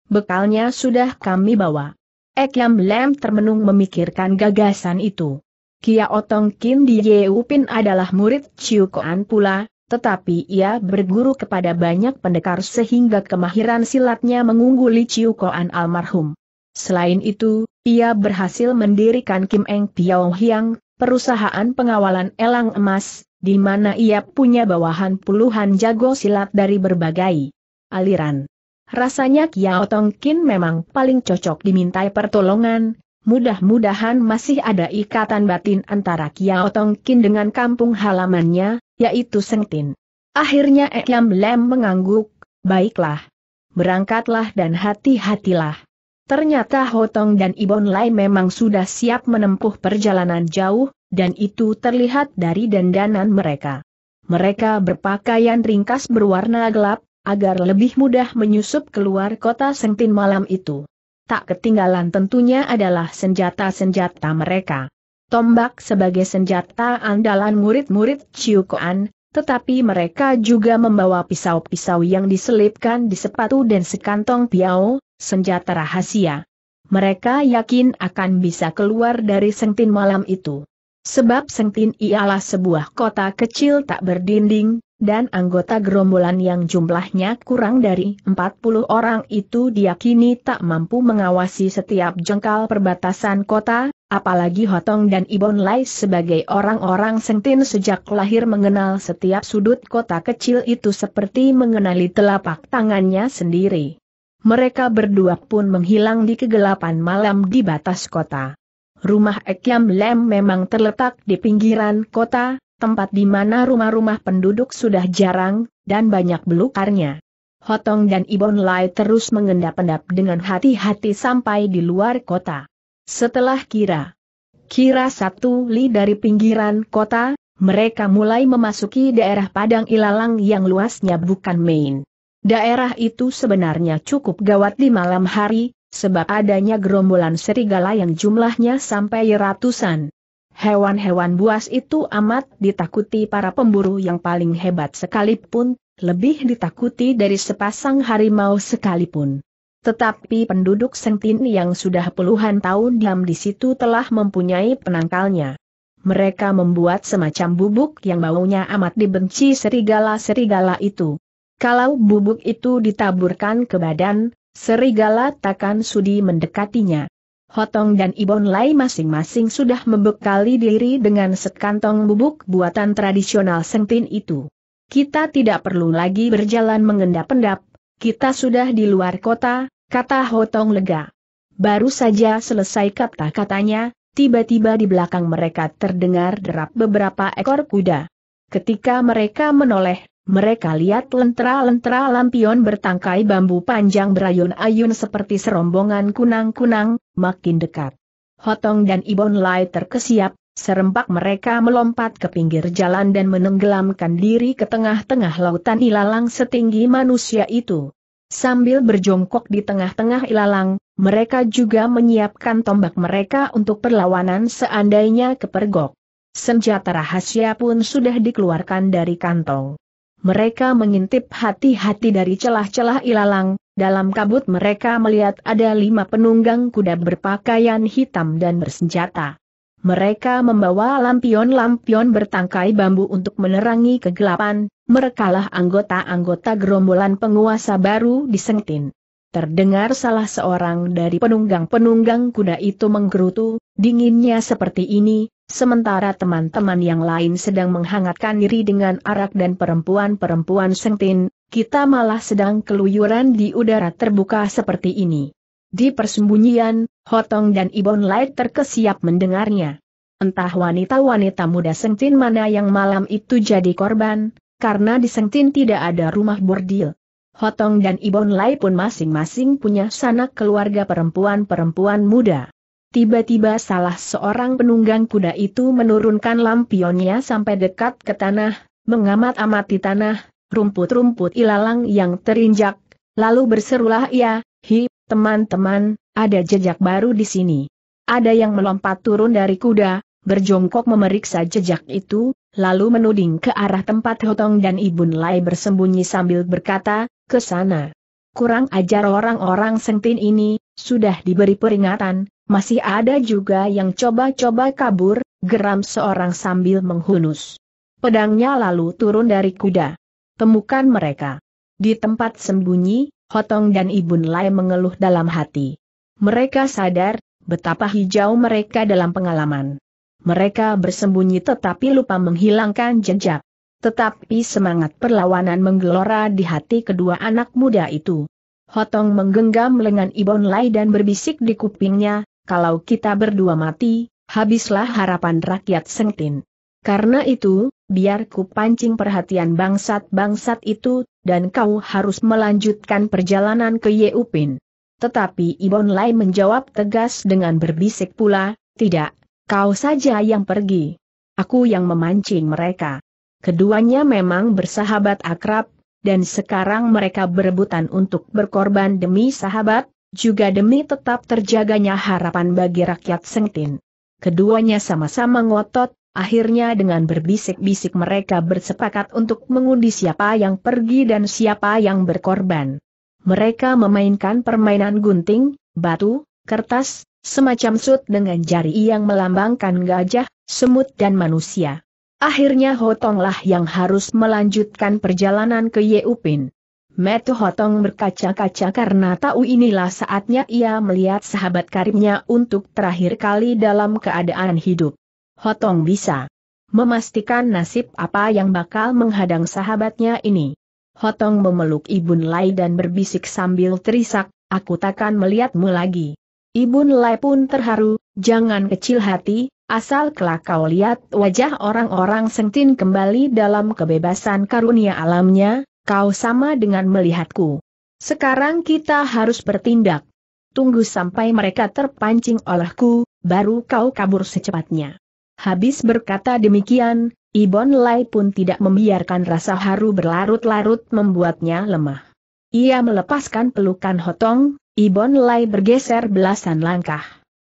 Bekalnya sudah kami bawa. Ekyam Lem termenung memikirkan gagasan itu. Kia Otong Kim di Yeupin adalah murid Ciu Kuan pula, tetapi ia berguru kepada banyak pendekar sehingga kemahiran silatnya mengungguli Ciu Koan almarhum. Selain itu, ia berhasil mendirikan Kim Eng Piao Hiang, perusahaan pengawalan elang emas, di mana ia punya bawahan puluhan jago silat dari berbagai aliran. Rasanya Kiao Kin memang paling cocok dimintai pertolongan, mudah-mudahan masih ada ikatan batin antara Kiao Kin dengan kampung halamannya, yaitu Sengtin. Akhirnya Ekyam Lem mengangguk, baiklah. Berangkatlah dan hati-hatilah. Ternyata Hotong dan Ibon Lai memang sudah siap menempuh perjalanan jauh, dan itu terlihat dari dandanan mereka. Mereka berpakaian ringkas berwarna gelap, agar lebih mudah menyusup keluar kota Sengtin malam itu. Tak ketinggalan tentunya adalah senjata-senjata mereka tombak sebagai senjata andalan murid-murid Ciukoan, tetapi mereka juga membawa pisau-pisau yang diselipkan di sepatu dan sekantong piau, senjata rahasia. Mereka yakin akan bisa keluar dari sengtin malam itu. Sebab Sengtin ialah sebuah kota kecil tak berdinding, dan anggota gerombolan yang jumlahnya kurang dari 40 orang itu diyakini tak mampu mengawasi setiap jengkal perbatasan kota, Apalagi Hotong dan Ibon Lai sebagai orang-orang sentin sejak lahir mengenal setiap sudut kota kecil itu seperti mengenali telapak tangannya sendiri. Mereka berdua pun menghilang di kegelapan malam di batas kota. Rumah Ekyam Lem memang terletak di pinggiran kota, tempat di mana rumah-rumah penduduk sudah jarang, dan banyak belukarnya. Hotong dan Ibon Lai terus mengendap-endap dengan hati-hati sampai di luar kota. Setelah kira kira satu li dari pinggiran kota, mereka mulai memasuki daerah Padang Ilalang yang luasnya bukan main. Daerah itu sebenarnya cukup gawat di malam hari, sebab adanya gerombolan serigala yang jumlahnya sampai ratusan. Hewan-hewan buas itu amat ditakuti para pemburu yang paling hebat sekalipun, lebih ditakuti dari sepasang harimau sekalipun. Tetapi penduduk Sentin yang sudah puluhan tahun diam di situ telah mempunyai penangkalnya. Mereka membuat semacam bubuk yang baunya amat dibenci serigala-serigala itu. Kalau bubuk itu ditaburkan ke badan, serigala takkan sudi mendekatinya. Hotong dan Ibon Lai masing-masing sudah membekali diri dengan sekantong bubuk buatan tradisional Sentin itu. Kita tidak perlu lagi berjalan mengendap-endap, kita sudah di luar kota, kata Hotong lega. Baru saja selesai kata-katanya, tiba-tiba di belakang mereka terdengar derap beberapa ekor kuda. Ketika mereka menoleh, mereka lihat lentera-lentera lampion bertangkai bambu panjang berayun-ayun seperti serombongan kunang-kunang, makin dekat. Hotong dan Ibon Lai terkesiap, Serempak mereka melompat ke pinggir jalan dan menenggelamkan diri ke tengah-tengah lautan ilalang setinggi manusia itu. Sambil berjongkok di tengah-tengah ilalang, mereka juga menyiapkan tombak mereka untuk perlawanan seandainya kepergok. Senjata rahasia pun sudah dikeluarkan dari kantong. Mereka mengintip hati-hati dari celah-celah ilalang, dalam kabut mereka melihat ada lima penunggang kuda berpakaian hitam dan bersenjata. Mereka membawa lampion-lampion bertangkai bambu untuk menerangi kegelapan, merekalah anggota-anggota gerombolan penguasa baru di Sengtin. Terdengar salah seorang dari penunggang-penunggang kuda itu menggerutu, dinginnya seperti ini, sementara teman-teman yang lain sedang menghangatkan diri dengan arak dan perempuan-perempuan Sengtin, kita malah sedang keluyuran di udara terbuka seperti ini. Di persembunyian, Hotong dan Ibon Light terkesiap mendengarnya. Entah wanita-wanita muda Sengtin mana yang malam itu jadi korban, karena di Sengtin tidak ada rumah bordil. Hotong dan Ibon Lai pun masing-masing punya sanak keluarga perempuan-perempuan muda. Tiba-tiba salah seorang penunggang kuda itu menurunkan lampionnya sampai dekat ke tanah, mengamat-amati tanah, rumput-rumput ilalang yang terinjak, lalu berserulah ia, hi, teman-teman, ada jejak baru di sini. Ada yang melompat turun dari kuda, berjongkok memeriksa jejak itu, lalu menuding ke arah tempat Hotong dan Ibun Lai bersembunyi sambil berkata, ke sana. Kurang ajar orang-orang sentin ini, sudah diberi peringatan, masih ada juga yang coba-coba kabur, geram seorang sambil menghunus. Pedangnya lalu turun dari kuda. Temukan mereka. Di tempat sembunyi, Hotong dan Ibun Lai mengeluh dalam hati. Mereka sadar betapa hijau mereka dalam pengalaman. Mereka bersembunyi tetapi lupa menghilangkan jejak. Tetapi semangat perlawanan menggelora di hati kedua anak muda itu. Hotong menggenggam lengan Ibon Lai dan berbisik di kupingnya, kalau kita berdua mati, habislah harapan rakyat Sengtin. Karena itu, biarku pancing perhatian bangsat-bangsat itu, dan kau harus melanjutkan perjalanan ke Yeupin. Tetapi Ibon Lai menjawab tegas dengan berbisik pula, tidak, kau saja yang pergi. Aku yang memancing mereka. Keduanya memang bersahabat akrab, dan sekarang mereka berebutan untuk berkorban demi sahabat, juga demi tetap terjaganya harapan bagi rakyat Sengtin. Keduanya sama-sama ngotot, Akhirnya dengan berbisik-bisik mereka bersepakat untuk mengundi siapa yang pergi dan siapa yang berkorban mereka memainkan permainan gunting, batu, kertas, semacam sut dengan jari yang melambangkan gajah, semut dan manusia. Akhirnya Hotonglah yang harus melanjutkan perjalanan ke Yeupin. Metu Hotong berkaca-kaca karena tahu inilah saatnya ia melihat sahabat karibnya untuk terakhir kali dalam keadaan hidup. Hotong bisa memastikan nasib apa yang bakal menghadang sahabatnya ini. Hotong memeluk Ibun Lai dan berbisik sambil terisak, aku takkan melihatmu lagi. Ibun Lai pun terharu, jangan kecil hati, asal kelak kau lihat wajah orang-orang sentin kembali dalam kebebasan karunia alamnya, kau sama dengan melihatku. Sekarang kita harus bertindak. Tunggu sampai mereka terpancing olehku, baru kau kabur secepatnya. Habis berkata demikian, Ibon Lai pun tidak membiarkan rasa haru berlarut-larut membuatnya lemah. Ia melepaskan pelukan Hotong, Ibon Lai bergeser belasan langkah.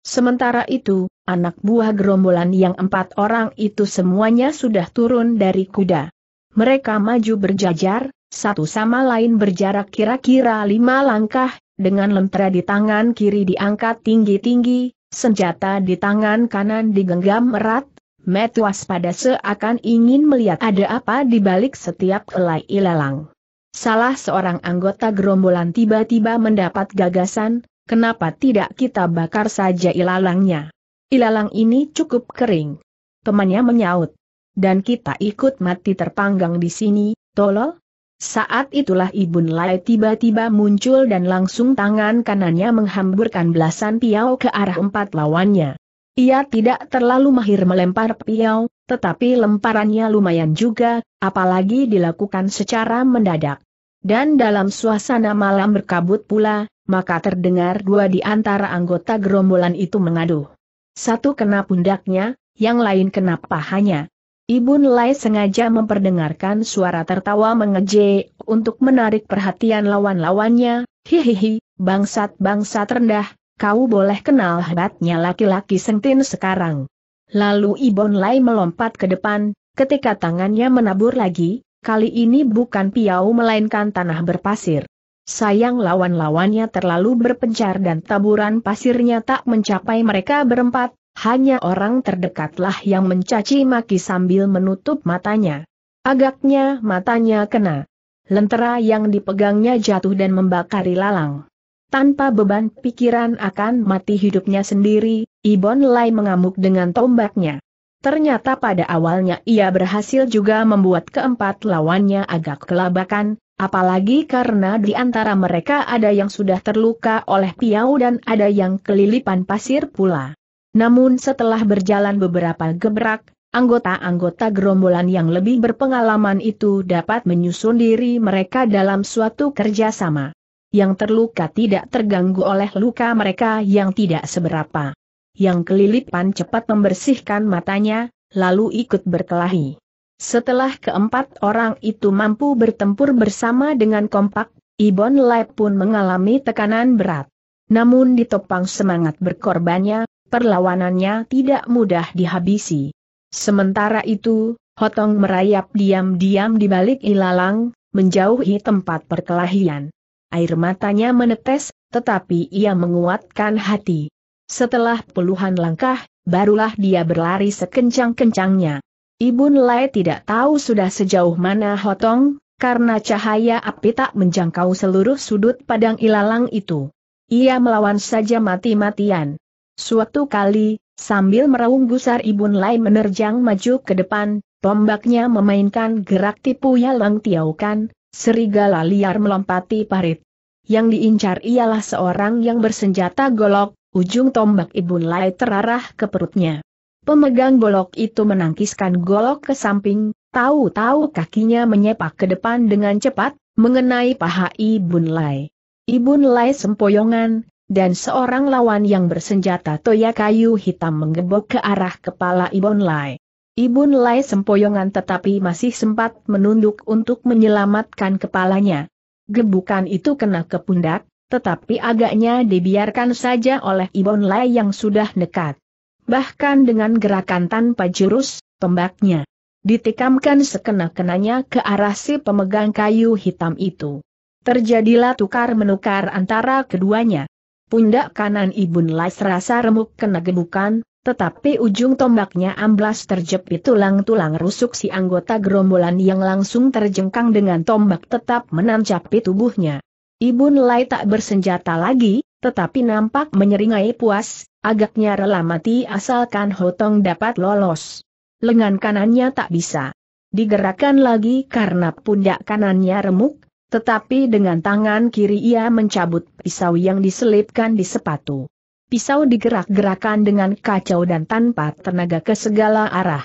Sementara itu, anak buah gerombolan yang empat orang itu semuanya sudah turun dari kuda. Mereka maju berjajar, satu sama lain berjarak kira-kira lima langkah, dengan lentera di tangan kiri diangkat tinggi-tinggi, senjata di tangan kanan digenggam erat, Matt waspada seakan ingin melihat ada apa di balik setiap helai ilalang. Salah seorang anggota gerombolan tiba-tiba mendapat gagasan, kenapa tidak kita bakar saja ilalangnya. Ilalang ini cukup kering. Temannya menyaut. Dan kita ikut mati terpanggang di sini, tolol. Saat itulah Ibun Lai tiba-tiba muncul dan langsung tangan kanannya menghamburkan belasan piau ke arah empat lawannya. Ia tidak terlalu mahir melempar piau, tetapi lemparannya lumayan juga, apalagi dilakukan secara mendadak. Dan dalam suasana malam berkabut pula, maka terdengar dua di antara anggota gerombolan itu mengadu. Satu kena pundaknya, yang lain kena pahanya. Ibu Lai sengaja memperdengarkan suara tertawa mengejek untuk menarik perhatian lawan-lawannya, hihihi, bangsat-bangsat rendah, kau boleh kenal hebatnya laki-laki sentin sekarang. Lalu Ibon Lai melompat ke depan, ketika tangannya menabur lagi, kali ini bukan piau melainkan tanah berpasir. Sayang lawan-lawannya terlalu berpencar dan taburan pasirnya tak mencapai mereka berempat, hanya orang terdekatlah yang mencaci maki sambil menutup matanya. Agaknya matanya kena. Lentera yang dipegangnya jatuh dan membakari lalang. Tanpa beban pikiran akan mati hidupnya sendiri, Ibon Lai mengamuk dengan tombaknya. Ternyata pada awalnya ia berhasil juga membuat keempat lawannya agak kelabakan, apalagi karena di antara mereka ada yang sudah terluka oleh piau dan ada yang kelilipan pasir pula. Namun setelah berjalan beberapa gebrak, anggota-anggota gerombolan yang lebih berpengalaman itu dapat menyusun diri mereka dalam suatu kerjasama yang terluka tidak terganggu oleh luka mereka yang tidak seberapa. Yang kelilipan cepat membersihkan matanya, lalu ikut berkelahi. Setelah keempat orang itu mampu bertempur bersama dengan kompak, Ibon Lai pun mengalami tekanan berat. Namun ditopang semangat berkorbannya, perlawanannya tidak mudah dihabisi. Sementara itu, Hotong merayap diam-diam di balik ilalang, menjauhi tempat perkelahian. Air matanya menetes, tetapi ia menguatkan hati. Setelah puluhan langkah, barulah dia berlari sekencang-kencangnya. Ibu Lai tidak tahu sudah sejauh mana Hotong, karena cahaya api tak menjangkau seluruh sudut padang ilalang itu. Ia melawan saja mati-matian. Suatu kali, sambil meraung gusar Ibu Lai menerjang maju ke depan, tombaknya memainkan gerak tipu Yalang Tiaukan, Serigala liar melompati parit. Yang diincar ialah seorang yang bersenjata golok, ujung tombak Ibun Lai terarah ke perutnya. Pemegang golok itu menangkiskan golok ke samping, tahu-tahu kakinya menyepak ke depan dengan cepat, mengenai paha Ibun Lai. Ibun Lai sempoyongan, dan seorang lawan yang bersenjata toya kayu hitam menggebok ke arah kepala Ibun Lai. Ibu Nelai sempoyongan tetapi masih sempat menunduk untuk menyelamatkan kepalanya. Gebukan itu kena ke pundak, tetapi agaknya dibiarkan saja oleh Ibu Nelai yang sudah dekat. Bahkan dengan gerakan tanpa jurus, tombaknya ditikamkan sekena-kenanya ke arah si pemegang kayu hitam itu. Terjadilah tukar-menukar antara keduanya. Pundak kanan Ibu Lai serasa remuk kena gebukan, tetapi ujung tombaknya amblas terjepit tulang-tulang rusuk si anggota gerombolan yang langsung terjengkang dengan tombak tetap menancapi tubuhnya. Ibu Nelai tak bersenjata lagi, tetapi nampak menyeringai puas, agaknya rela mati asalkan Hotong dapat lolos. Lengan kanannya tak bisa digerakkan lagi karena pundak kanannya remuk, tetapi dengan tangan kiri ia mencabut pisau yang diselipkan di sepatu pisau digerak-gerakan dengan kacau dan tanpa tenaga ke segala arah.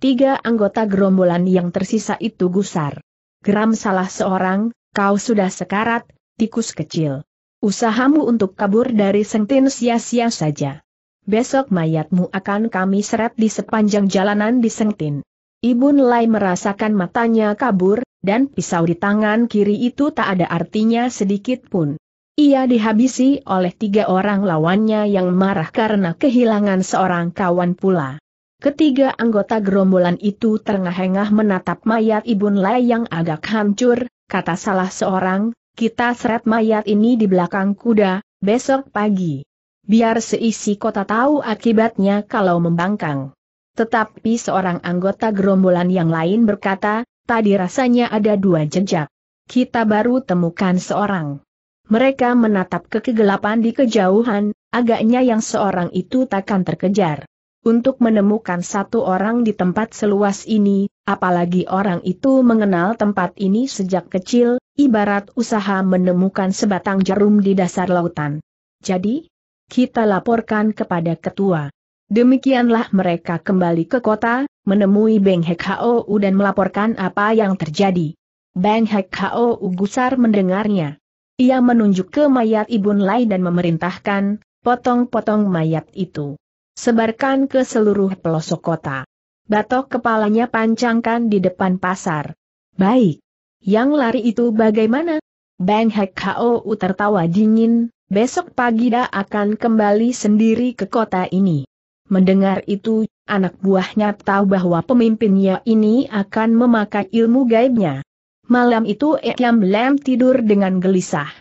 Tiga anggota gerombolan yang tersisa itu gusar. Geram salah seorang, kau sudah sekarat, tikus kecil. Usahamu untuk kabur dari sentin sia-sia saja. Besok mayatmu akan kami seret di sepanjang jalanan di sentin. Ibu Nelai merasakan matanya kabur, dan pisau di tangan kiri itu tak ada artinya sedikit pun. Ia dihabisi oleh tiga orang lawannya yang marah karena kehilangan seorang kawan pula. Ketiga anggota gerombolan itu terengah-engah menatap mayat Ibun Lai yang agak hancur, kata salah seorang, kita seret mayat ini di belakang kuda, besok pagi. Biar seisi kota tahu akibatnya kalau membangkang. Tetapi seorang anggota gerombolan yang lain berkata, tadi rasanya ada dua jejak. Kita baru temukan seorang. Mereka menatap ke kegelapan di kejauhan, agaknya yang seorang itu takkan terkejar. Untuk menemukan satu orang di tempat seluas ini, apalagi orang itu mengenal tempat ini sejak kecil, ibarat usaha menemukan sebatang jarum di dasar lautan. Jadi, kita laporkan kepada ketua. Demikianlah mereka kembali ke kota, menemui Beng Hek dan melaporkan apa yang terjadi. Beng Hek gusar mendengarnya. Ia menunjuk ke mayat Ibun Lai dan memerintahkan, potong-potong mayat itu. Sebarkan ke seluruh pelosok kota. Batok kepalanya pancangkan di depan pasar. Baik. Yang lari itu bagaimana? Bang Hek U tertawa dingin, besok pagi dia akan kembali sendiri ke kota ini. Mendengar itu, anak buahnya tahu bahwa pemimpinnya ini akan memakai ilmu gaibnya. Malam itu Ekyam Lam tidur dengan gelisah.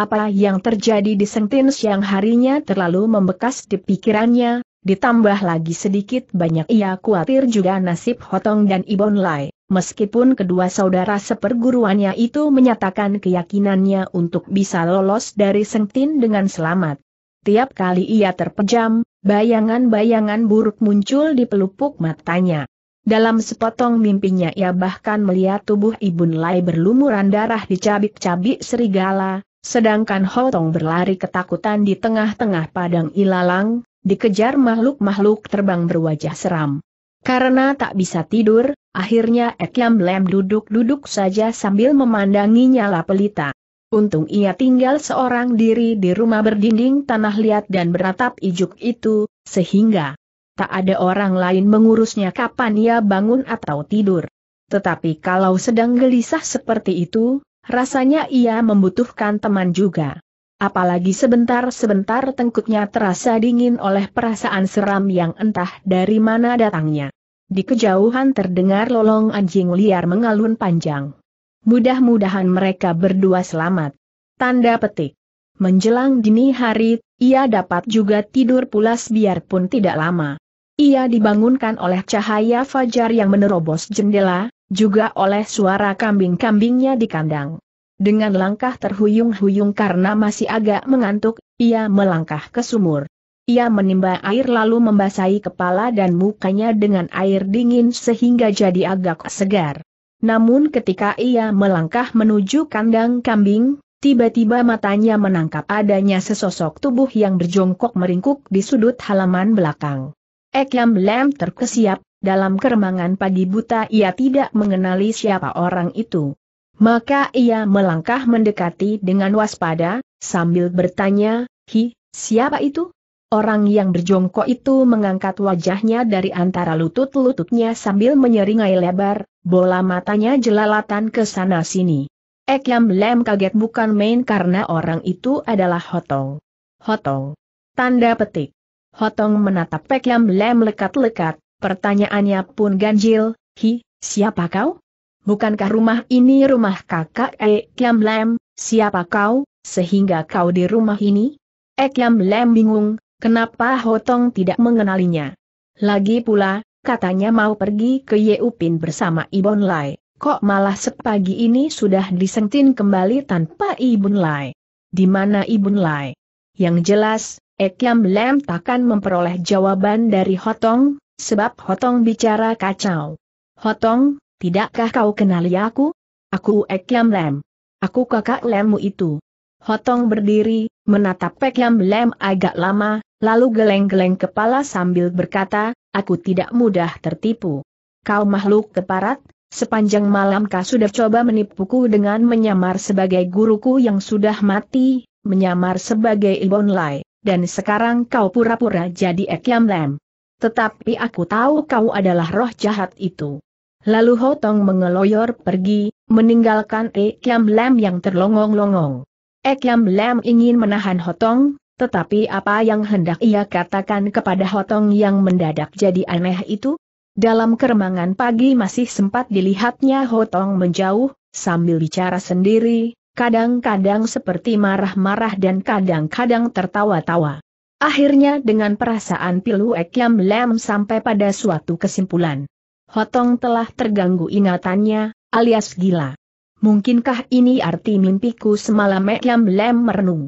Apa yang terjadi di Sengtin siang harinya terlalu membekas di pikirannya, ditambah lagi sedikit banyak ia khawatir juga nasib Hotong dan Ibon Lai, meskipun kedua saudara seperguruannya itu menyatakan keyakinannya untuk bisa lolos dari Sengtin dengan selamat. Tiap kali ia terpejam, bayangan-bayangan buruk muncul di pelupuk matanya. Dalam sepotong mimpinya ia bahkan melihat tubuh Ibun Lai berlumuran darah dicabik-cabik serigala, sedangkan Hotong berlari ketakutan di tengah-tengah padang ilalang, dikejar makhluk-makhluk terbang berwajah seram. Karena tak bisa tidur, akhirnya Ekyam Lem duduk-duduk saja sambil memandangi nyala pelita. Untung ia tinggal seorang diri di rumah berdinding tanah liat dan beratap ijuk itu, sehingga Tak ada orang lain mengurusnya kapan ia bangun atau tidur. Tetapi kalau sedang gelisah seperti itu, rasanya ia membutuhkan teman juga. Apalagi sebentar-sebentar tengkuknya terasa dingin oleh perasaan seram yang entah dari mana datangnya. Di kejauhan terdengar lolong anjing liar mengalun panjang. Mudah-mudahan mereka berdua selamat. Tanda petik. Menjelang dini hari, ia dapat juga tidur pulas biarpun tidak lama. Ia dibangunkan oleh cahaya fajar yang menerobos jendela, juga oleh suara kambing-kambingnya di kandang. Dengan langkah terhuyung-huyung karena masih agak mengantuk, ia melangkah ke sumur. Ia menimba air lalu membasahi kepala dan mukanya dengan air dingin sehingga jadi agak segar. Namun ketika ia melangkah menuju kandang kambing, tiba-tiba matanya menangkap adanya sesosok tubuh yang berjongkok meringkuk di sudut halaman belakang. Ekiam Lem terkesiap, dalam keremangan pagi buta ia tidak mengenali siapa orang itu. Maka ia melangkah mendekati dengan waspada, sambil bertanya, Hi, siapa itu? Orang yang berjongkok itu mengangkat wajahnya dari antara lutut-lututnya sambil menyeringai lebar, bola matanya jelalatan ke sana-sini. Ekyam Lem kaget bukan main karena orang itu adalah Hotong. Hotong. Tanda petik. Hotong menatap Yam Lem lekat-lekat, pertanyaannya pun ganjil, hi, siapa kau? Bukankah rumah ini rumah kakak E. Kiam Lem, siapa kau, sehingga kau di rumah ini? E. Kiam Lem bingung, kenapa Hotong tidak mengenalinya. Lagi pula, katanya mau pergi ke Yeupin bersama Ibon Lai, kok malah sepagi ini sudah disentin kembali tanpa Ibon Lai. Di mana Ibun Lai? Yang jelas, Ekiam Lem takkan memperoleh jawaban dari Hotong, sebab Hotong bicara kacau. Hotong, tidakkah kau kenali aku? Aku Ekiam Lem, Aku kakak Lemmu itu. Hotong berdiri, menatap Ekiam Lem agak lama, lalu geleng-geleng kepala sambil berkata, aku tidak mudah tertipu. Kau makhluk keparat, Sepanjang malam kau sudah coba menipuku dengan menyamar sebagai guruku yang sudah mati, menyamar sebagai Ibon Lai dan sekarang kau pura-pura jadi Ekiam Lam. Tetapi aku tahu kau adalah roh jahat itu. Lalu Hotong mengeloyor pergi, meninggalkan Ekiam Lam yang terlongong-longong. Ekiam Lam ingin menahan Hotong, tetapi apa yang hendak ia katakan kepada Hotong yang mendadak jadi aneh itu? Dalam keremangan pagi masih sempat dilihatnya Hotong menjauh, sambil bicara sendiri, kadang-kadang seperti marah-marah dan kadang-kadang tertawa-tawa. Akhirnya dengan perasaan pilu Ekyam Lem sampai pada suatu kesimpulan. Hotong telah terganggu ingatannya, alias gila. Mungkinkah ini arti mimpiku semalam Ekyam Lem merenung?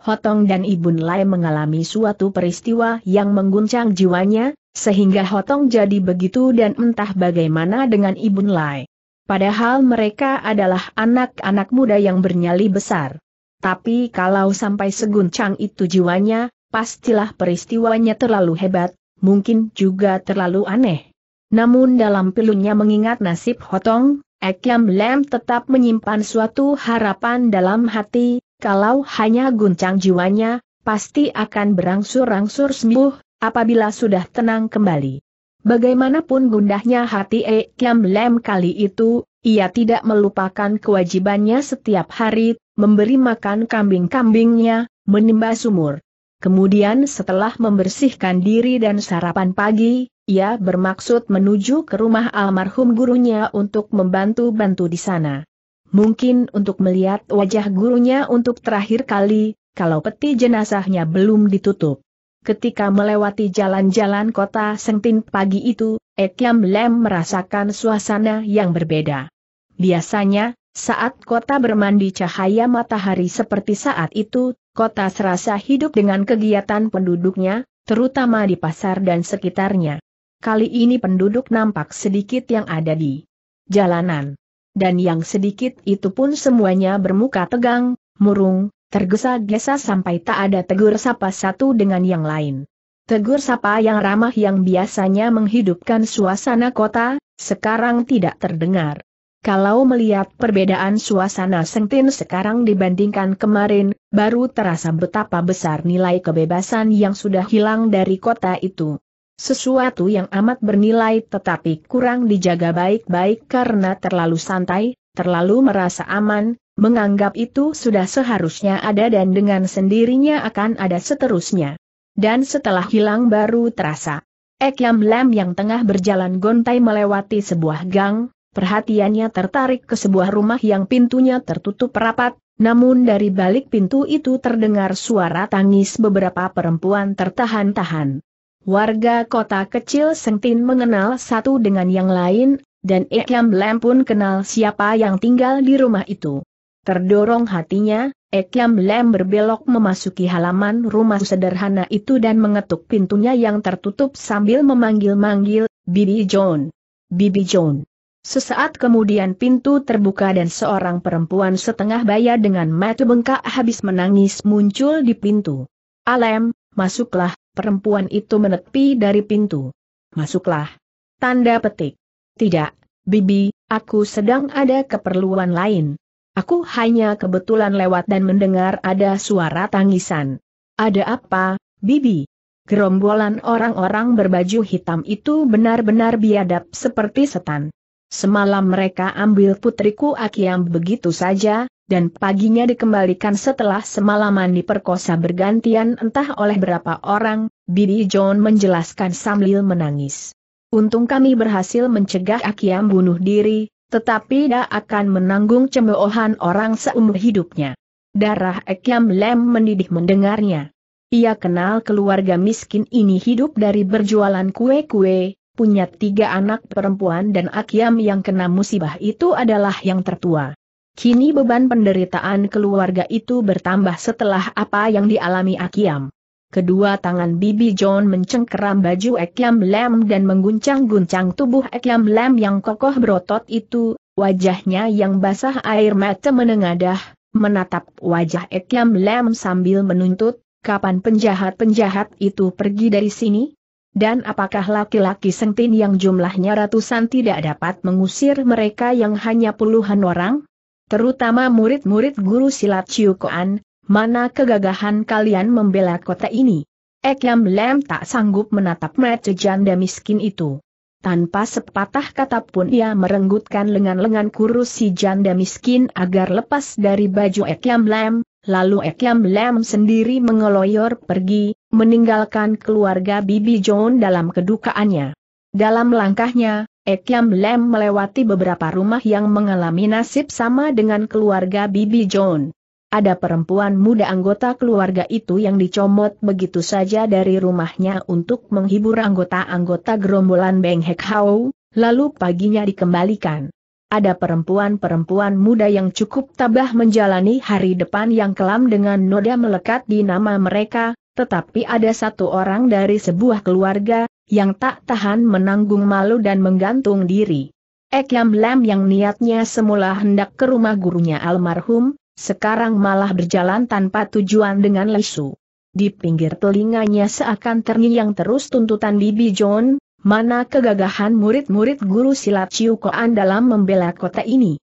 Hotong dan Ibun Lai mengalami suatu peristiwa yang mengguncang jiwanya, sehingga Hotong jadi begitu dan entah bagaimana dengan Ibun Lai padahal mereka adalah anak-anak muda yang bernyali besar. Tapi kalau sampai seguncang itu jiwanya, pastilah peristiwanya terlalu hebat, mungkin juga terlalu aneh. Namun dalam pilunya mengingat nasib Hotong, Ekyam Lem tetap menyimpan suatu harapan dalam hati, kalau hanya guncang jiwanya, pasti akan berangsur-angsur sembuh, apabila sudah tenang kembali. Bagaimanapun gundahnya hati E Kiam Lem kali itu, ia tidak melupakan kewajibannya setiap hari, memberi makan kambing-kambingnya, menimba sumur. Kemudian setelah membersihkan diri dan sarapan pagi, ia bermaksud menuju ke rumah almarhum gurunya untuk membantu-bantu di sana. Mungkin untuk melihat wajah gurunya untuk terakhir kali, kalau peti jenazahnya belum ditutup. Ketika melewati jalan-jalan kota Sengtin pagi itu, Ekiam Lem merasakan suasana yang berbeda. Biasanya, saat kota bermandi cahaya matahari seperti saat itu, kota serasa hidup dengan kegiatan penduduknya, terutama di pasar dan sekitarnya. Kali ini penduduk nampak sedikit yang ada di jalanan. Dan yang sedikit itu pun semuanya bermuka tegang, murung, Tergesa-gesa sampai tak ada tegur sapa satu dengan yang lain. Tegur sapa yang ramah yang biasanya menghidupkan suasana kota, sekarang tidak terdengar. Kalau melihat perbedaan suasana Sengtin sekarang dibandingkan kemarin, baru terasa betapa besar nilai kebebasan yang sudah hilang dari kota itu. Sesuatu yang amat bernilai tetapi kurang dijaga baik-baik karena terlalu santai, terlalu merasa aman, menganggap itu sudah seharusnya ada dan dengan sendirinya akan ada seterusnya. Dan setelah hilang baru terasa. Ek Yam Lam yang tengah berjalan gontai melewati sebuah gang, perhatiannya tertarik ke sebuah rumah yang pintunya tertutup rapat, namun dari balik pintu itu terdengar suara tangis beberapa perempuan tertahan-tahan. Warga kota kecil Sengtin mengenal satu dengan yang lain, dan Ekam Lam pun kenal siapa yang tinggal di rumah itu. Terdorong hatinya, Ekiam Lem berbelok memasuki halaman rumah sederhana itu dan mengetuk pintunya yang tertutup sambil memanggil-manggil, Bibi John. Bibi John. Sesaat kemudian pintu terbuka dan seorang perempuan setengah baya dengan mata bengkak habis menangis muncul di pintu. Alem, masuklah, perempuan itu menepi dari pintu. Masuklah. Tanda petik. Tidak, Bibi, aku sedang ada keperluan lain. Aku hanya kebetulan lewat dan mendengar ada suara tangisan. Ada apa, Bibi? Gerombolan orang-orang berbaju hitam itu benar-benar biadab seperti setan. Semalam mereka ambil putriku Akiam begitu saja, dan paginya dikembalikan setelah semalaman diperkosa bergantian entah oleh berapa orang, Bibi John menjelaskan sambil menangis. Untung kami berhasil mencegah Akiam bunuh diri, tetapi dia akan menanggung cemoohan orang seumur hidupnya. Darah Ekiam Lem mendidih mendengarnya. Ia kenal keluarga miskin ini hidup dari berjualan kue-kue, punya tiga anak perempuan dan Akiam yang kena musibah itu adalah yang tertua. Kini beban penderitaan keluarga itu bertambah setelah apa yang dialami Akiam. Kedua tangan Bibi John mencengkeram baju Ekyam Lam dan mengguncang-guncang tubuh Ekyam Lam yang kokoh berotot itu, wajahnya yang basah air mata menengadah, menatap wajah Ekyam Lam sambil menuntut, kapan penjahat-penjahat itu pergi dari sini? Dan apakah laki-laki sentin yang jumlahnya ratusan tidak dapat mengusir mereka yang hanya puluhan orang? Terutama murid-murid guru silat Ciukoan, mana kegagahan kalian membela kota ini? Ekyam Lem tak sanggup menatap mata janda miskin itu. Tanpa sepatah kata pun ia merenggutkan lengan-lengan kurus si janda miskin agar lepas dari baju Ekyam Lem, lalu Ekyam Lem sendiri mengeloyor pergi, meninggalkan keluarga Bibi John dalam kedukaannya. Dalam langkahnya, Ekyam Lem melewati beberapa rumah yang mengalami nasib sama dengan keluarga Bibi John ada perempuan muda anggota keluarga itu yang dicomot begitu saja dari rumahnya untuk menghibur anggota-anggota gerombolan Beng Hek Hau, lalu paginya dikembalikan. Ada perempuan-perempuan muda yang cukup tabah menjalani hari depan yang kelam dengan noda melekat di nama mereka, tetapi ada satu orang dari sebuah keluarga, yang tak tahan menanggung malu dan menggantung diri. Ek Lam Lam yang niatnya semula hendak ke rumah gurunya almarhum, sekarang malah berjalan tanpa tujuan dengan lesu. Di pinggir telinganya seakan terngiang terus tuntutan bibi John, mana kegagahan murid-murid guru silat Koan dalam membela kota ini.